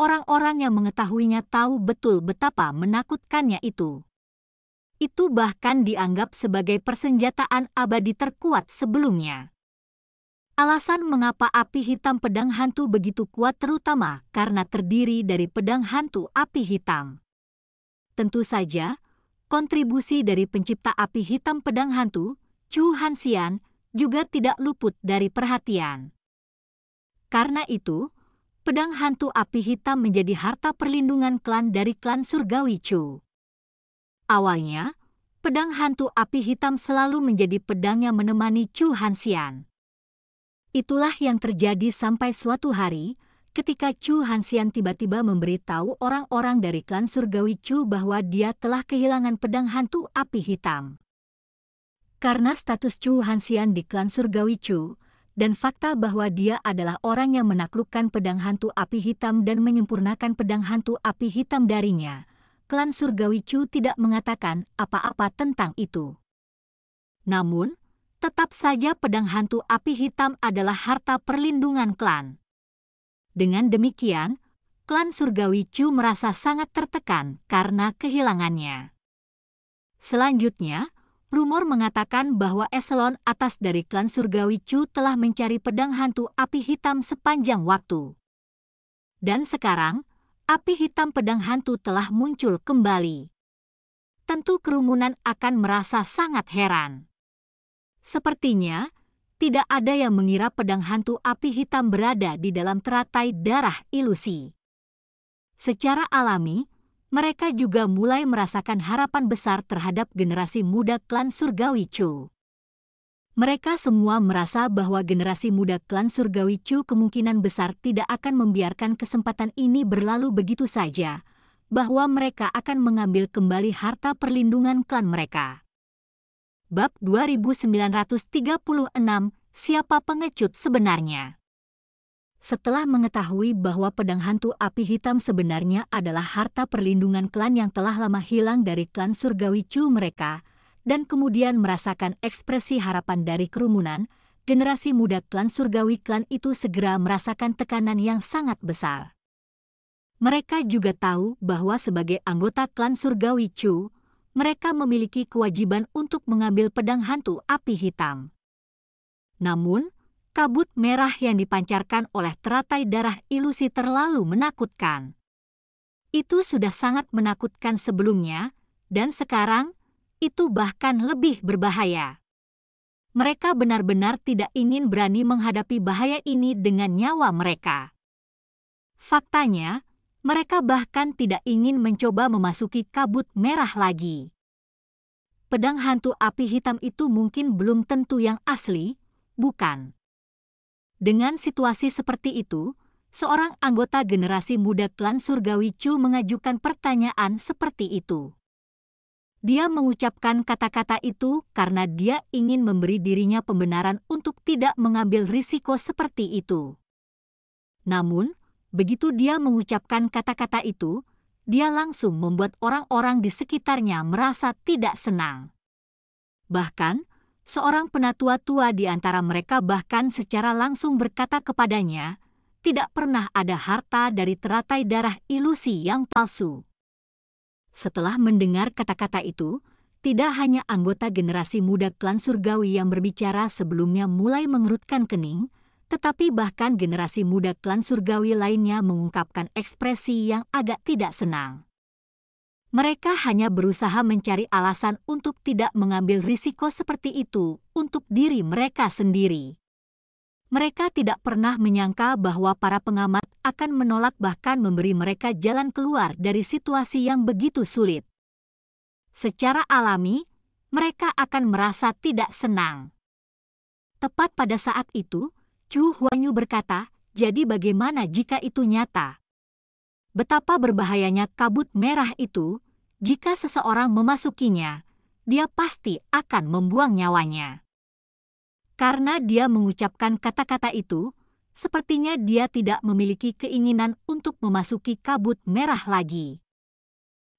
orang-orang yang mengetahuinya tahu betul betapa menakutkannya itu itu bahkan dianggap sebagai persenjataan abadi terkuat sebelumnya. Alasan mengapa api hitam pedang hantu begitu kuat terutama karena terdiri dari pedang hantu api hitam. Tentu saja, kontribusi dari pencipta api hitam pedang hantu, Chu Hansian, juga tidak luput dari perhatian. Karena itu, pedang hantu api hitam menjadi harta perlindungan klan dari klan surgawi Chu. Awalnya, pedang hantu api hitam selalu menjadi pedang yang menemani Chu Hansian. Itulah yang terjadi sampai suatu hari, ketika Chu Hansian tiba-tiba memberitahu orang-orang dari klan surgawi Chu bahwa dia telah kehilangan pedang hantu api hitam. Karena status Chu Hansian di klan surgawi Chu, dan fakta bahwa dia adalah orang yang menaklukkan pedang hantu api hitam dan menyempurnakan pedang hantu api hitam darinya, klan surgawi Chu tidak mengatakan apa-apa tentang itu. Namun, tetap saja pedang hantu api hitam adalah harta perlindungan klan. Dengan demikian, klan surgawi Chu merasa sangat tertekan karena kehilangannya. Selanjutnya, rumor mengatakan bahwa eselon atas dari klan surgawi Chu telah mencari pedang hantu api hitam sepanjang waktu. Dan sekarang, api hitam pedang hantu telah muncul kembali. Tentu kerumunan akan merasa sangat heran. Sepertinya, tidak ada yang mengira pedang hantu api hitam berada di dalam teratai darah ilusi. Secara alami, mereka juga mulai merasakan harapan besar terhadap generasi muda klan surgawi Chu. Mereka semua merasa bahwa generasi muda klan surgawi Chu kemungkinan besar tidak akan membiarkan kesempatan ini berlalu begitu saja, bahwa mereka akan mengambil kembali harta perlindungan klan mereka. Bab 2936 Siapa pengecut sebenarnya? Setelah mengetahui bahwa pedang hantu api hitam sebenarnya adalah harta perlindungan klan yang telah lama hilang dari klan surgawi Chu mereka, dan kemudian merasakan ekspresi harapan dari kerumunan, generasi muda klan surgawi klan itu segera merasakan tekanan yang sangat besar. Mereka juga tahu bahwa sebagai anggota klan surgawi Chu, mereka memiliki kewajiban untuk mengambil pedang hantu api hitam. Namun, kabut merah yang dipancarkan oleh teratai darah ilusi terlalu menakutkan. Itu sudah sangat menakutkan sebelumnya, dan sekarang itu bahkan lebih berbahaya. Mereka benar-benar tidak ingin berani menghadapi bahaya ini dengan nyawa mereka. Faktanya, mereka bahkan tidak ingin mencoba memasuki kabut merah lagi. Pedang hantu api hitam itu mungkin belum tentu yang asli, bukan? Dengan situasi seperti itu, seorang anggota generasi muda klan surgawi Chu mengajukan pertanyaan seperti itu. Dia mengucapkan kata-kata itu karena dia ingin memberi dirinya pembenaran untuk tidak mengambil risiko seperti itu. Namun, begitu dia mengucapkan kata-kata itu, dia langsung membuat orang-orang di sekitarnya merasa tidak senang. Bahkan, seorang penatua tua di antara mereka bahkan secara langsung berkata kepadanya, tidak pernah ada harta dari teratai darah ilusi yang palsu. Setelah mendengar kata-kata itu, tidak hanya anggota generasi muda klan surgawi yang berbicara sebelumnya mulai mengerutkan kening, tetapi bahkan generasi muda klan surgawi lainnya mengungkapkan ekspresi yang agak tidak senang. Mereka hanya berusaha mencari alasan untuk tidak mengambil risiko seperti itu untuk diri mereka sendiri. Mereka tidak pernah menyangka bahwa para pengamat akan menolak bahkan memberi mereka jalan keluar dari situasi yang begitu sulit. Secara alami, mereka akan merasa tidak senang. Tepat pada saat itu, Chu Huanyu berkata, jadi bagaimana jika itu nyata? Betapa berbahayanya kabut merah itu, jika seseorang memasukinya, dia pasti akan membuang nyawanya. Karena dia mengucapkan kata-kata itu, sepertinya dia tidak memiliki keinginan untuk memasuki kabut merah lagi.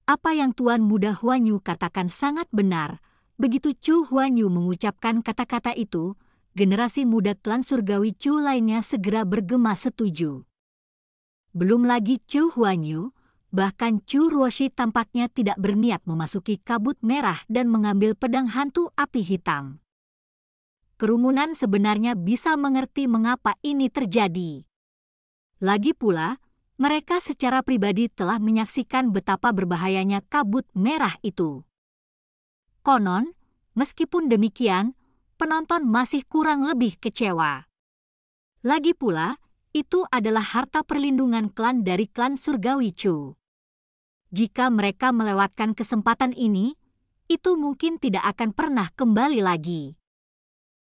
Apa yang Tuan Muda Huanyu katakan sangat benar. Begitu Chu Huanyu mengucapkan kata-kata itu, generasi muda klan surgawi Chu lainnya segera bergema setuju. Belum lagi Chu Huanyu, Bahkan Chu Ruoshi tampaknya tidak berniat memasuki kabut merah dan mengambil pedang hantu api hitam kerumunan sebenarnya bisa mengerti mengapa ini terjadi. Lagi pula, mereka secara pribadi telah menyaksikan betapa berbahayanya kabut merah itu. Konon, meskipun demikian, penonton masih kurang lebih kecewa. Lagi pula, itu adalah harta perlindungan klan dari klan surgawi Chu. Jika mereka melewatkan kesempatan ini, itu mungkin tidak akan pernah kembali lagi.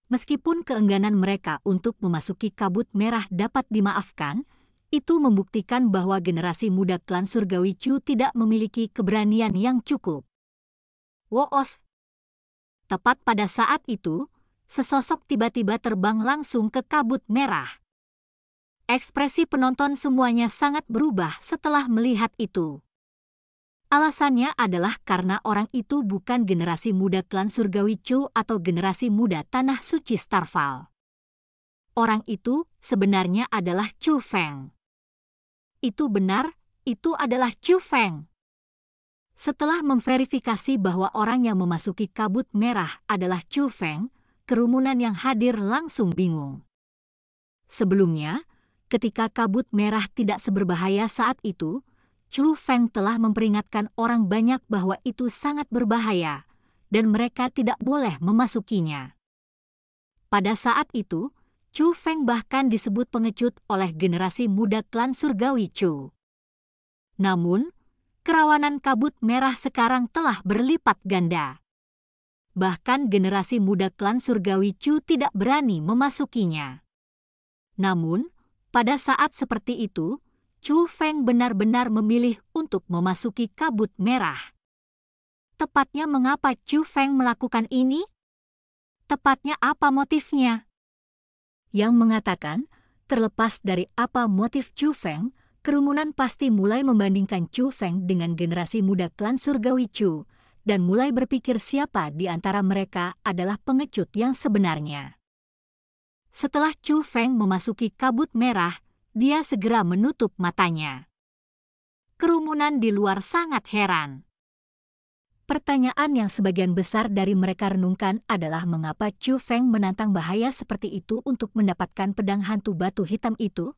Meskipun keengganan mereka untuk memasuki kabut merah dapat dimaafkan, itu membuktikan bahwa generasi muda klan surgawi Chu tidak memiliki keberanian yang cukup. Woos. Tepat pada saat itu, sesosok tiba-tiba terbang langsung ke kabut merah. Ekspresi penonton semuanya sangat berubah setelah melihat itu. Alasannya adalah karena orang itu bukan generasi muda klan surgawi Chu atau generasi muda tanah suci Starfall. Orang itu sebenarnya adalah Chu Feng. Itu benar, itu adalah Chu Feng. Setelah memverifikasi bahwa orang yang memasuki kabut merah adalah Chu Feng, kerumunan yang hadir langsung bingung. Sebelumnya, ketika kabut merah tidak seberbahaya saat itu, Chu Feng telah memperingatkan orang banyak bahwa itu sangat berbahaya, dan mereka tidak boleh memasukinya. Pada saat itu, Chu Feng bahkan disebut pengecut oleh generasi muda klan surgawi Chu. Namun, kerawanan kabut merah sekarang telah berlipat ganda. Bahkan generasi muda klan surgawi Chu tidak berani memasukinya. Namun, pada saat seperti itu, Chu Feng benar-benar memilih untuk memasuki kabut merah. Tepatnya mengapa Chu Feng melakukan ini? Tepatnya apa motifnya? Yang mengatakan, terlepas dari apa motif Chu Feng, kerumunan pasti mulai membandingkan Chu Feng dengan generasi muda klan surgawi Chu, dan mulai berpikir siapa di antara mereka adalah pengecut yang sebenarnya. Setelah Chu Feng memasuki kabut merah, dia segera menutup matanya. Kerumunan di luar sangat heran. Pertanyaan yang sebagian besar dari mereka renungkan adalah mengapa Chu Feng menantang bahaya seperti itu untuk mendapatkan pedang hantu batu hitam itu?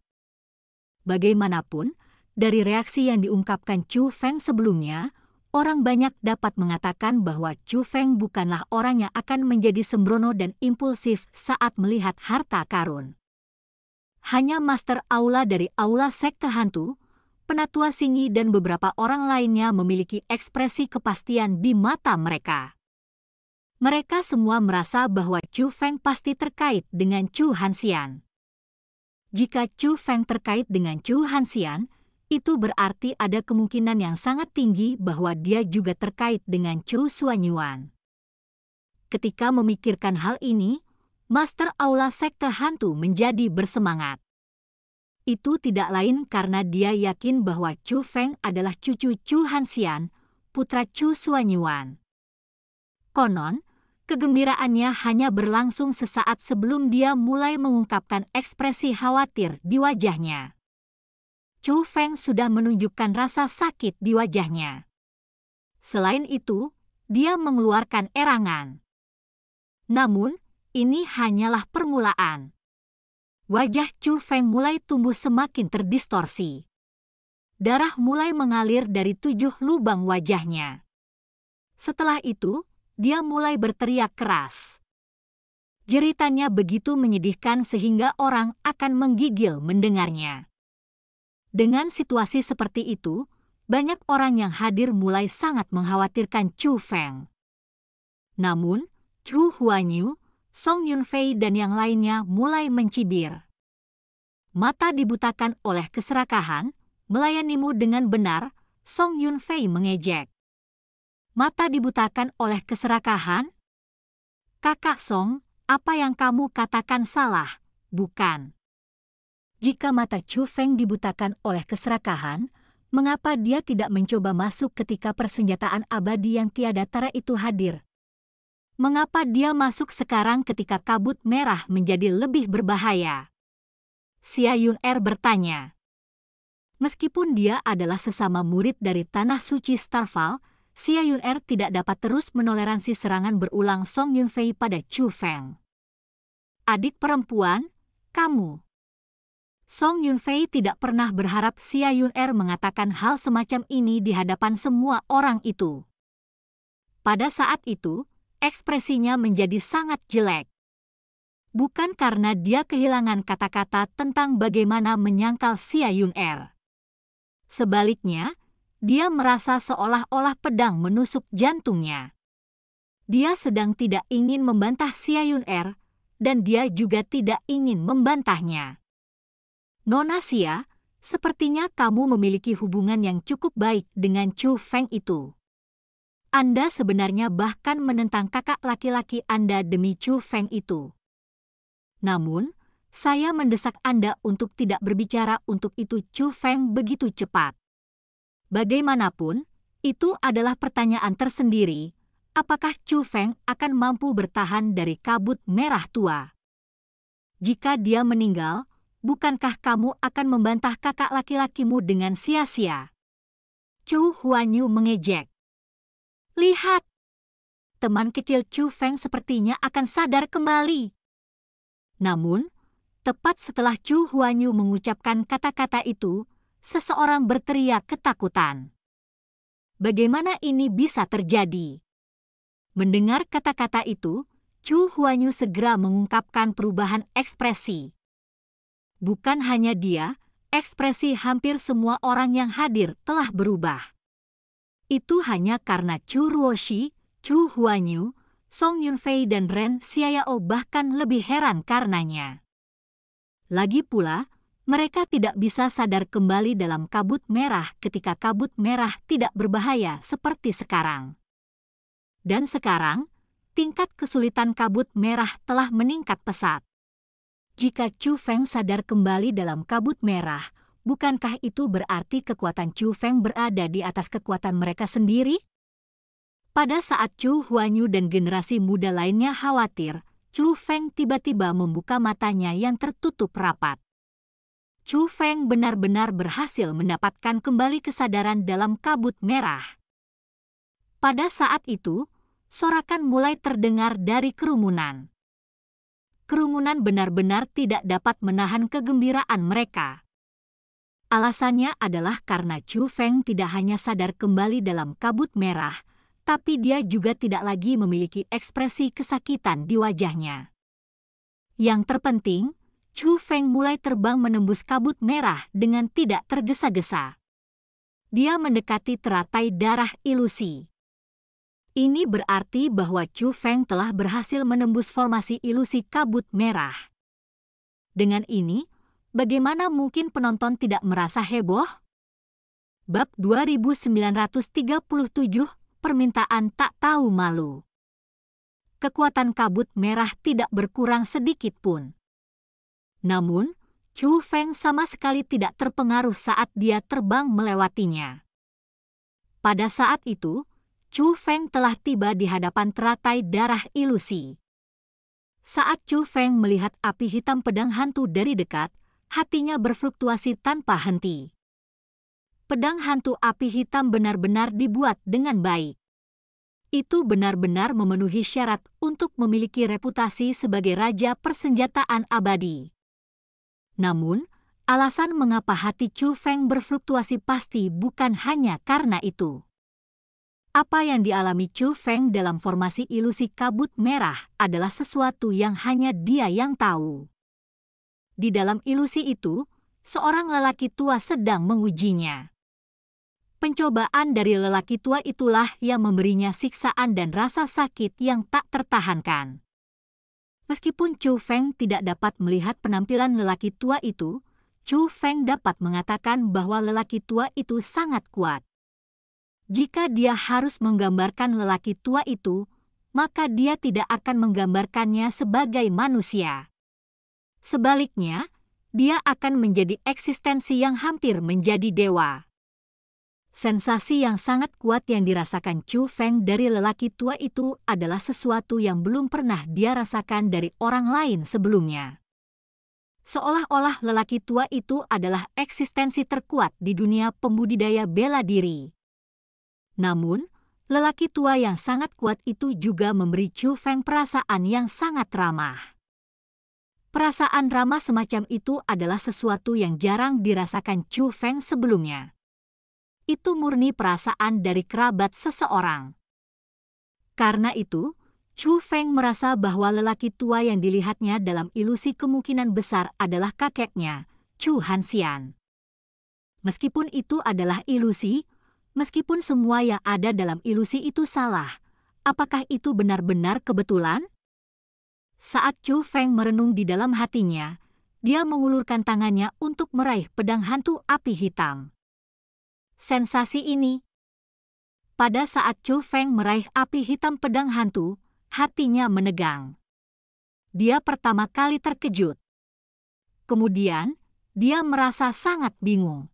Bagaimanapun, dari reaksi yang diungkapkan Chu Feng sebelumnya, orang banyak dapat mengatakan bahwa Chu Feng bukanlah orang yang akan menjadi sembrono dan impulsif saat melihat harta karun hanya Master Aula dari Aula Sekte Hantu, Penatua Singi dan beberapa orang lainnya memiliki ekspresi kepastian di mata mereka. Mereka semua merasa bahwa Chu Feng pasti terkait dengan Chu Hansian. Jika Chu Feng terkait dengan Chu Hansian, itu berarti ada kemungkinan yang sangat tinggi bahwa dia juga terkait dengan Chu Suanyuan. Ketika memikirkan hal ini, Master Aula Sekte Hantu menjadi bersemangat. Itu tidak lain karena dia yakin bahwa Chu Feng adalah cucu Chu Hansian, putra Chu Suanyuan. Konon, kegembiraannya hanya berlangsung sesaat sebelum dia mulai mengungkapkan ekspresi khawatir di wajahnya. Chu Feng sudah menunjukkan rasa sakit di wajahnya. Selain itu, dia mengeluarkan erangan. Namun, ini hanyalah permulaan. Wajah Chu Feng mulai tumbuh semakin terdistorsi. Darah mulai mengalir dari tujuh lubang wajahnya. Setelah itu, dia mulai berteriak keras. Jeritannya begitu menyedihkan sehingga orang akan menggigil mendengarnya. Dengan situasi seperti itu, banyak orang yang hadir mulai sangat mengkhawatirkan Chu Feng. Namun, Chu Huanyu, Song Yunfei dan yang lainnya mulai mencibir. Mata dibutakan oleh keserakahan, melayanimu dengan benar, Song Yunfei mengejek. Mata dibutakan oleh keserakahan? Kakak Song, apa yang kamu katakan salah, bukan? Jika mata Chu Feng dibutakan oleh keserakahan, mengapa dia tidak mencoba masuk ketika persenjataan abadi yang tiada tara itu hadir, mengapa dia masuk sekarang ketika kabut merah menjadi lebih berbahaya? Xia Yun Er bertanya. Meskipun dia adalah sesama murid dari Tanah Suci Starfall, Xia Yun Er tidak dapat terus menoleransi serangan berulang Song Yun Fei pada Chu Feng. Adik perempuan, kamu. Song Yun Fei tidak pernah berharap Xia Yun Er mengatakan hal semacam ini di hadapan semua orang itu. Pada saat itu, ekspresinya menjadi sangat jelek. Bukan karena dia kehilangan kata-kata tentang bagaimana menyangkal Xia Yun Er. Sebaliknya, dia merasa seolah-olah pedang menusuk jantungnya. Dia sedang tidak ingin membantah Xia Yun Er, dan dia juga tidak ingin membantahnya. Nona Xia, sepertinya kamu memiliki hubungan yang cukup baik dengan Chu Feng itu. Anda sebenarnya bahkan menentang kakak laki-laki Anda demi Chu Feng itu. Namun, saya mendesak Anda untuk tidak berbicara untuk itu Chu Feng begitu cepat. Bagaimanapun, itu adalah pertanyaan tersendiri. Apakah Chu Feng akan mampu bertahan dari kabut merah tua? Jika dia meninggal, bukankah kamu akan membantah kakak laki-lakimu dengan sia-sia? Chu Huanyu mengejek. Lihat! Teman kecil Chu Feng sepertinya akan sadar kembali. Namun, tepat setelah Chu Huanyu mengucapkan kata-kata itu, seseorang berteriak ketakutan. Bagaimana ini bisa terjadi? Mendengar kata-kata itu, Chu Huanyu segera mengungkapkan perubahan ekspresi. Bukan hanya dia, ekspresi hampir semua orang yang hadir telah berubah itu hanya karena Chu Ruoshi, Chu Huanyu, Song Yunfei dan Ren Xiaoyao bahkan lebih heran karenanya. Lagi pula, mereka tidak bisa sadar kembali dalam kabut merah ketika kabut merah tidak berbahaya seperti sekarang. Dan sekarang, tingkat kesulitan kabut merah telah meningkat pesat. Jika Chu Feng sadar kembali dalam kabut merah, bukankah itu berarti kekuatan Chu Feng berada di atas kekuatan mereka sendiri? Pada saat Chu Huanyu dan generasi muda lainnya khawatir, Chu Feng tiba-tiba membuka matanya yang tertutup rapat. Chu Feng benar-benar berhasil mendapatkan kembali kesadaran dalam kabut merah. Pada saat itu, sorakan mulai terdengar dari kerumunan. Kerumunan benar-benar tidak dapat menahan kegembiraan mereka. Alasannya adalah karena Chu Feng tidak hanya sadar kembali dalam kabut merah, tapi dia juga tidak lagi memiliki ekspresi kesakitan di wajahnya. Yang terpenting, Chu Feng mulai terbang menembus kabut merah dengan tidak tergesa-gesa. Dia mendekati teratai darah ilusi. Ini berarti bahwa Chu Feng telah berhasil menembus formasi ilusi kabut merah. Dengan ini, bagaimana mungkin penonton tidak merasa heboh? Bab 2937, Permintaan Tak Tahu Malu Kekuatan kabut merah tidak berkurang sedikit pun. Namun, Chu Feng sama sekali tidak terpengaruh saat dia terbang melewatinya. Pada saat itu, Chu Feng telah tiba di hadapan teratai darah ilusi. Saat Chu Feng melihat api hitam pedang hantu dari dekat, hatinya berfluktuasi tanpa henti. Pedang hantu api hitam benar-benar dibuat dengan baik. Itu benar-benar memenuhi syarat untuk memiliki reputasi sebagai raja persenjataan abadi. Namun, alasan mengapa hati Chu Feng berfluktuasi pasti bukan hanya karena itu. Apa yang dialami Chu Feng dalam formasi ilusi kabut merah adalah sesuatu yang hanya dia yang tahu. Di dalam ilusi itu, seorang lelaki tua sedang mengujinya. Pencobaan dari lelaki tua itulah yang memberinya siksaan dan rasa sakit yang tak tertahankan. Meskipun Chu Feng tidak dapat melihat penampilan lelaki tua itu, Chu Feng dapat mengatakan bahwa lelaki tua itu sangat kuat. Jika dia harus menggambarkan lelaki tua itu, maka dia tidak akan menggambarkannya sebagai manusia. Sebaliknya, dia akan menjadi eksistensi yang hampir menjadi dewa. Sensasi yang sangat kuat yang dirasakan Chu Feng dari lelaki tua itu adalah sesuatu yang belum pernah dia rasakan dari orang lain sebelumnya. Seolah-olah lelaki tua itu adalah eksistensi terkuat di dunia pembudidaya bela diri. Namun, lelaki tua yang sangat kuat itu juga memberi Chu Feng perasaan yang sangat ramah. Perasaan ramah semacam itu adalah sesuatu yang jarang dirasakan Chu Feng sebelumnya. Itu murni perasaan dari kerabat seseorang. Karena itu, Chu Feng merasa bahwa lelaki tua yang dilihatnya dalam ilusi kemungkinan besar adalah kakeknya, Chu Hanxian. Meskipun itu adalah ilusi, meskipun semua yang ada dalam ilusi itu salah, apakah itu benar-benar kebetulan? Saat Chu Feng merenung di dalam hatinya, dia mengulurkan tangannya untuk meraih pedang hantu api hitam. Sensasi ini. Pada saat Chu Feng meraih api hitam pedang hantu, hatinya menegang. Dia pertama kali terkejut. Kemudian, dia merasa sangat bingung.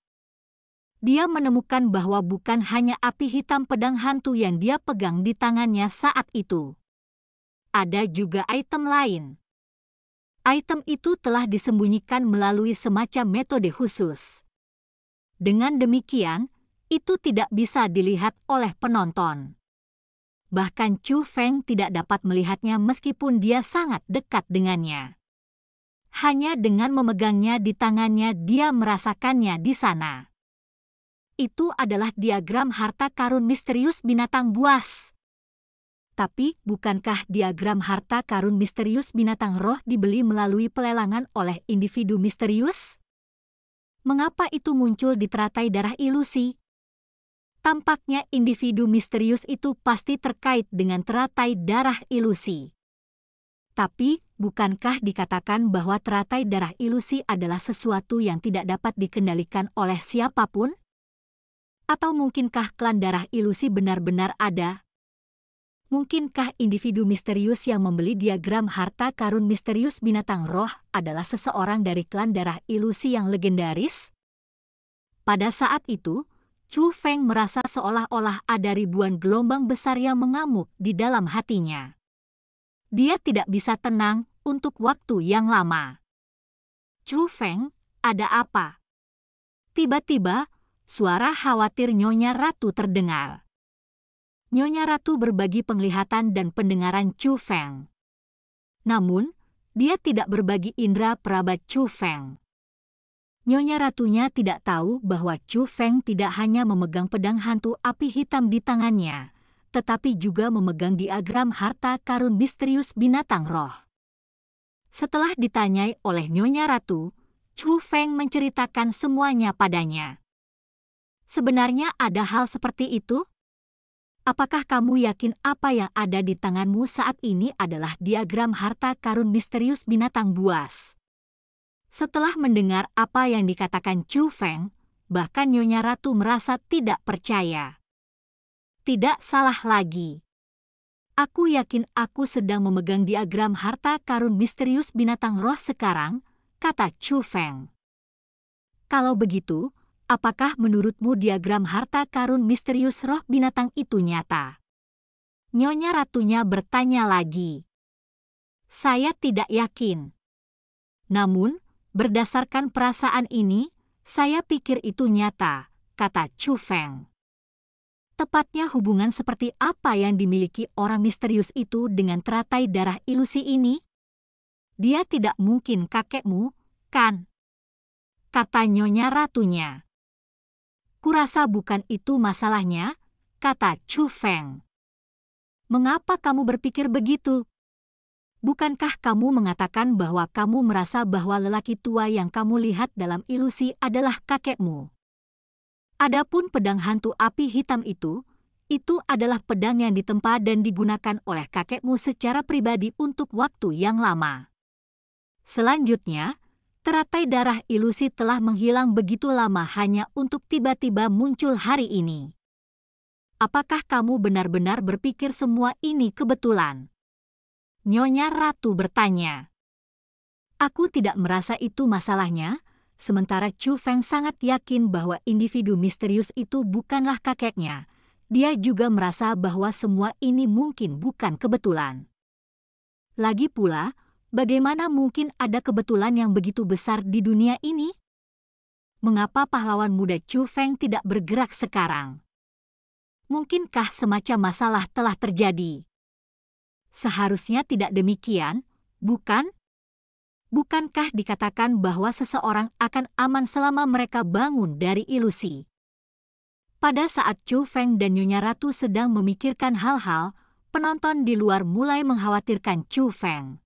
Dia menemukan bahwa bukan hanya api hitam pedang hantu yang dia pegang di tangannya saat itu ada juga item lain. Item itu telah disembunyikan melalui semacam metode khusus. Dengan demikian, itu tidak bisa dilihat oleh penonton. Bahkan Chu Feng tidak dapat melihatnya meskipun dia sangat dekat dengannya. Hanya dengan memegangnya di tangannya dia merasakannya di sana. Itu adalah diagram harta karun misterius binatang buas tapi bukankah diagram harta karun misterius binatang roh dibeli melalui pelelangan oleh individu misterius? Mengapa itu muncul di teratai darah ilusi? Tampaknya individu misterius itu pasti terkait dengan teratai darah ilusi. Tapi, bukankah dikatakan bahwa teratai darah ilusi adalah sesuatu yang tidak dapat dikendalikan oleh siapapun? Atau mungkinkah klan darah ilusi benar-benar ada, Mungkinkah individu misterius yang membeli diagram harta karun misterius binatang roh adalah seseorang dari klan darah ilusi yang legendaris? Pada saat itu, Chu Feng merasa seolah-olah ada ribuan gelombang besar yang mengamuk di dalam hatinya. Dia tidak bisa tenang untuk waktu yang lama. Chu Feng, ada apa? Tiba-tiba, suara khawatir Nyonya Ratu terdengar. Nyonya Ratu berbagi penglihatan dan pendengaran Chu Feng. Namun, dia tidak berbagi indera peraba Chu Feng. Nyonya ratunya tidak tahu bahwa Chu Feng tidak hanya memegang pedang hantu api hitam di tangannya, tetapi juga memegang diagram harta karun misterius binatang roh. Setelah ditanyai oleh Nyonya Ratu, Chu Feng menceritakan semuanya padanya. Sebenarnya ada hal seperti itu? Apakah kamu yakin apa yang ada di tanganmu saat ini adalah diagram harta karun misterius binatang buas? Setelah mendengar apa yang dikatakan Chu Feng, bahkan Nyonya Ratu merasa tidak percaya. Tidak salah lagi. Aku yakin aku sedang memegang diagram harta karun misterius binatang roh sekarang, kata Chu Feng. Kalau begitu, apakah menurutmu diagram harta karun misterius roh binatang itu nyata? Nyonya ratunya bertanya lagi. Saya tidak yakin. Namun, berdasarkan perasaan ini, saya pikir itu nyata, kata Chu Feng. Tepatnya hubungan seperti apa yang dimiliki orang misterius itu dengan teratai darah ilusi ini? Dia tidak mungkin kakekmu, kan? Kata nyonya ratunya. Kurasa bukan itu masalahnya, kata Chu Feng. Mengapa kamu berpikir begitu? Bukankah kamu mengatakan bahwa kamu merasa bahwa lelaki tua yang kamu lihat dalam ilusi adalah kakekmu? Adapun pedang hantu api hitam itu, itu adalah pedang yang ditempa dan digunakan oleh kakekmu secara pribadi untuk waktu yang lama. Selanjutnya, teratai darah ilusi telah menghilang begitu lama hanya untuk tiba-tiba muncul hari ini. Apakah kamu benar-benar berpikir semua ini kebetulan? Nyonya Ratu bertanya. Aku tidak merasa itu masalahnya, sementara Chu Feng sangat yakin bahwa individu misterius itu bukanlah kakeknya. Dia juga merasa bahwa semua ini mungkin bukan kebetulan. Lagi pula, Bagaimana mungkin ada kebetulan yang begitu besar di dunia ini? Mengapa pahlawan muda Chu Feng tidak bergerak sekarang? Mungkinkah semacam masalah telah terjadi? Seharusnya tidak demikian, bukan? Bukankah dikatakan bahwa seseorang akan aman selama mereka bangun dari ilusi? Pada saat Chu Feng dan Nyonya Ratu sedang memikirkan hal-hal, penonton di luar mulai mengkhawatirkan Chu Feng.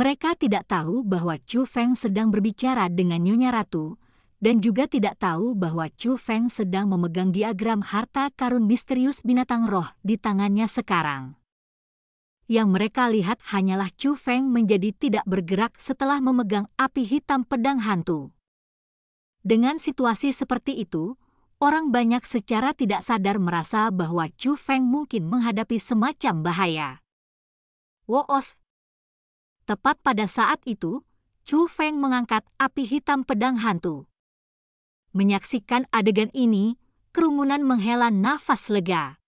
Mereka tidak tahu bahwa Chu Feng sedang berbicara dengan Nyonya Ratu, dan juga tidak tahu bahwa Chu Feng sedang memegang diagram harta karun misterius binatang roh di tangannya sekarang. Yang mereka lihat hanyalah Chu Feng menjadi tidak bergerak setelah memegang api hitam pedang hantu. Dengan situasi seperti itu, orang banyak secara tidak sadar merasa bahwa Chu Feng mungkin menghadapi semacam bahaya. Woos Tepat pada saat itu, Chu Feng mengangkat api hitam pedang hantu. Menyaksikan adegan ini, kerumunan menghela nafas lega.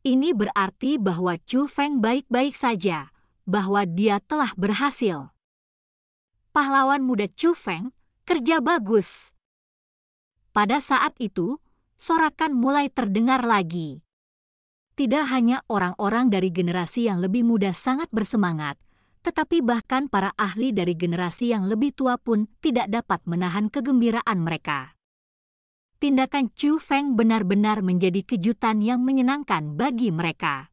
Ini berarti bahwa Chu Feng baik-baik saja, bahwa dia telah berhasil. Pahlawan muda Chu Feng kerja bagus. Pada saat itu, sorakan mulai terdengar lagi. Tidak hanya orang-orang dari generasi yang lebih muda sangat bersemangat, tetapi bahkan para ahli dari generasi yang lebih tua pun tidak dapat menahan kegembiraan mereka. Tindakan Chu Feng benar-benar menjadi kejutan yang menyenangkan bagi mereka.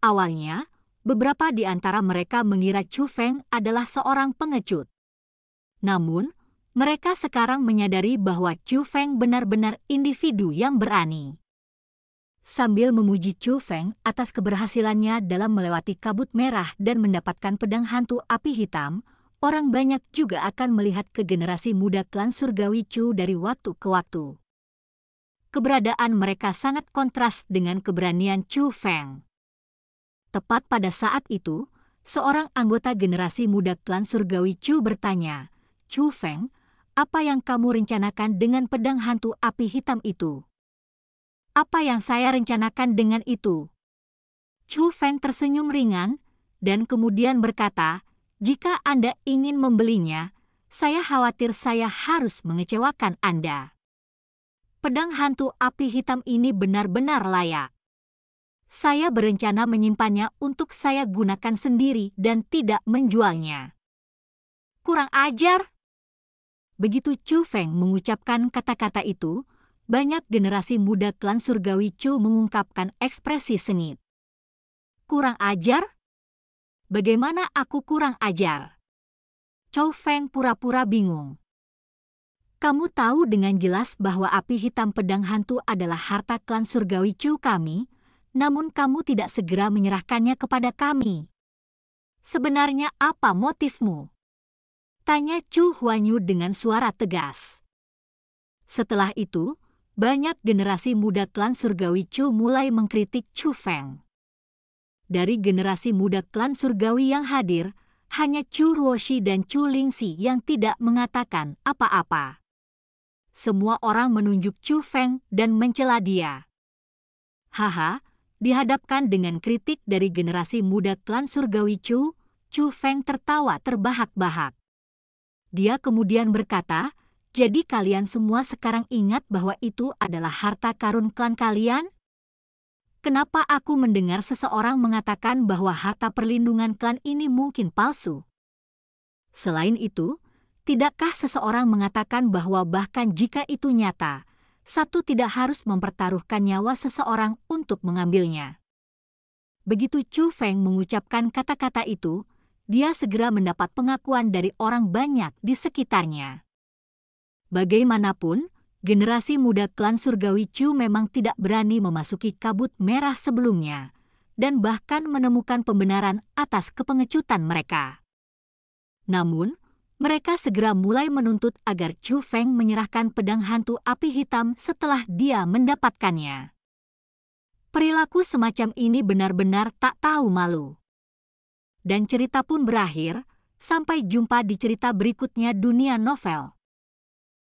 Awalnya, beberapa di antara mereka mengira Chu Feng adalah seorang pengecut. Namun, mereka sekarang menyadari bahwa Chu Feng benar-benar individu yang berani sambil memuji Chu Feng atas keberhasilannya dalam melewati kabut merah dan mendapatkan pedang hantu api hitam, orang banyak juga akan melihat ke generasi muda klan surgawi Chu dari waktu ke waktu. Keberadaan mereka sangat kontras dengan keberanian Chu Feng. Tepat pada saat itu, seorang anggota generasi muda klan surgawi Chu bertanya, Chu Feng, apa yang kamu rencanakan dengan pedang hantu api hitam itu? Apa yang saya rencanakan dengan itu? Chu Feng tersenyum ringan dan kemudian berkata, "Jika Anda ingin membelinya, saya khawatir saya harus mengecewakan Anda." Pedang hantu api hitam ini benar-benar layak. Saya berencana menyimpannya untuk saya gunakan sendiri dan tidak menjualnya. Kurang ajar. Begitu Chu Feng mengucapkan kata-kata itu, banyak generasi muda klan surgawi Chu mengungkapkan ekspresi sengit. Kurang ajar? Bagaimana aku kurang ajar? Chou Feng pura-pura bingung. Kamu tahu dengan jelas bahwa api hitam pedang hantu adalah harta klan surgawi Chu kami, namun kamu tidak segera menyerahkannya kepada kami. Sebenarnya apa motifmu? Tanya Chu Huanyu dengan suara tegas. Setelah itu, banyak generasi muda klan surgawi Chu mulai mengkritik Chu Feng. Dari generasi muda klan surgawi yang hadir, hanya Chu Ruoshi dan Chu Lingxi yang tidak mengatakan apa-apa. Semua orang menunjuk Chu Feng dan mencela dia. Haha, dihadapkan dengan kritik dari generasi muda klan surgawi Chu, Chu Feng tertawa terbahak-bahak. Dia kemudian berkata, jadi kalian semua sekarang ingat bahwa itu adalah harta karun klan kalian? Kenapa aku mendengar seseorang mengatakan bahwa harta perlindungan klan ini mungkin palsu? Selain itu, tidakkah seseorang mengatakan bahwa bahkan jika itu nyata, satu tidak harus mempertaruhkan nyawa seseorang untuk mengambilnya? Begitu Chu Feng mengucapkan kata-kata itu, dia segera mendapat pengakuan dari orang banyak di sekitarnya. Bagaimanapun, generasi muda klan surgawi Chu memang tidak berani memasuki kabut merah sebelumnya, dan bahkan menemukan pembenaran atas kepengecutan mereka. Namun, mereka segera mulai menuntut agar Chu Feng menyerahkan pedang hantu api hitam setelah dia mendapatkannya. Perilaku semacam ini benar-benar tak tahu malu. Dan cerita pun berakhir, sampai jumpa di cerita berikutnya dunia novel.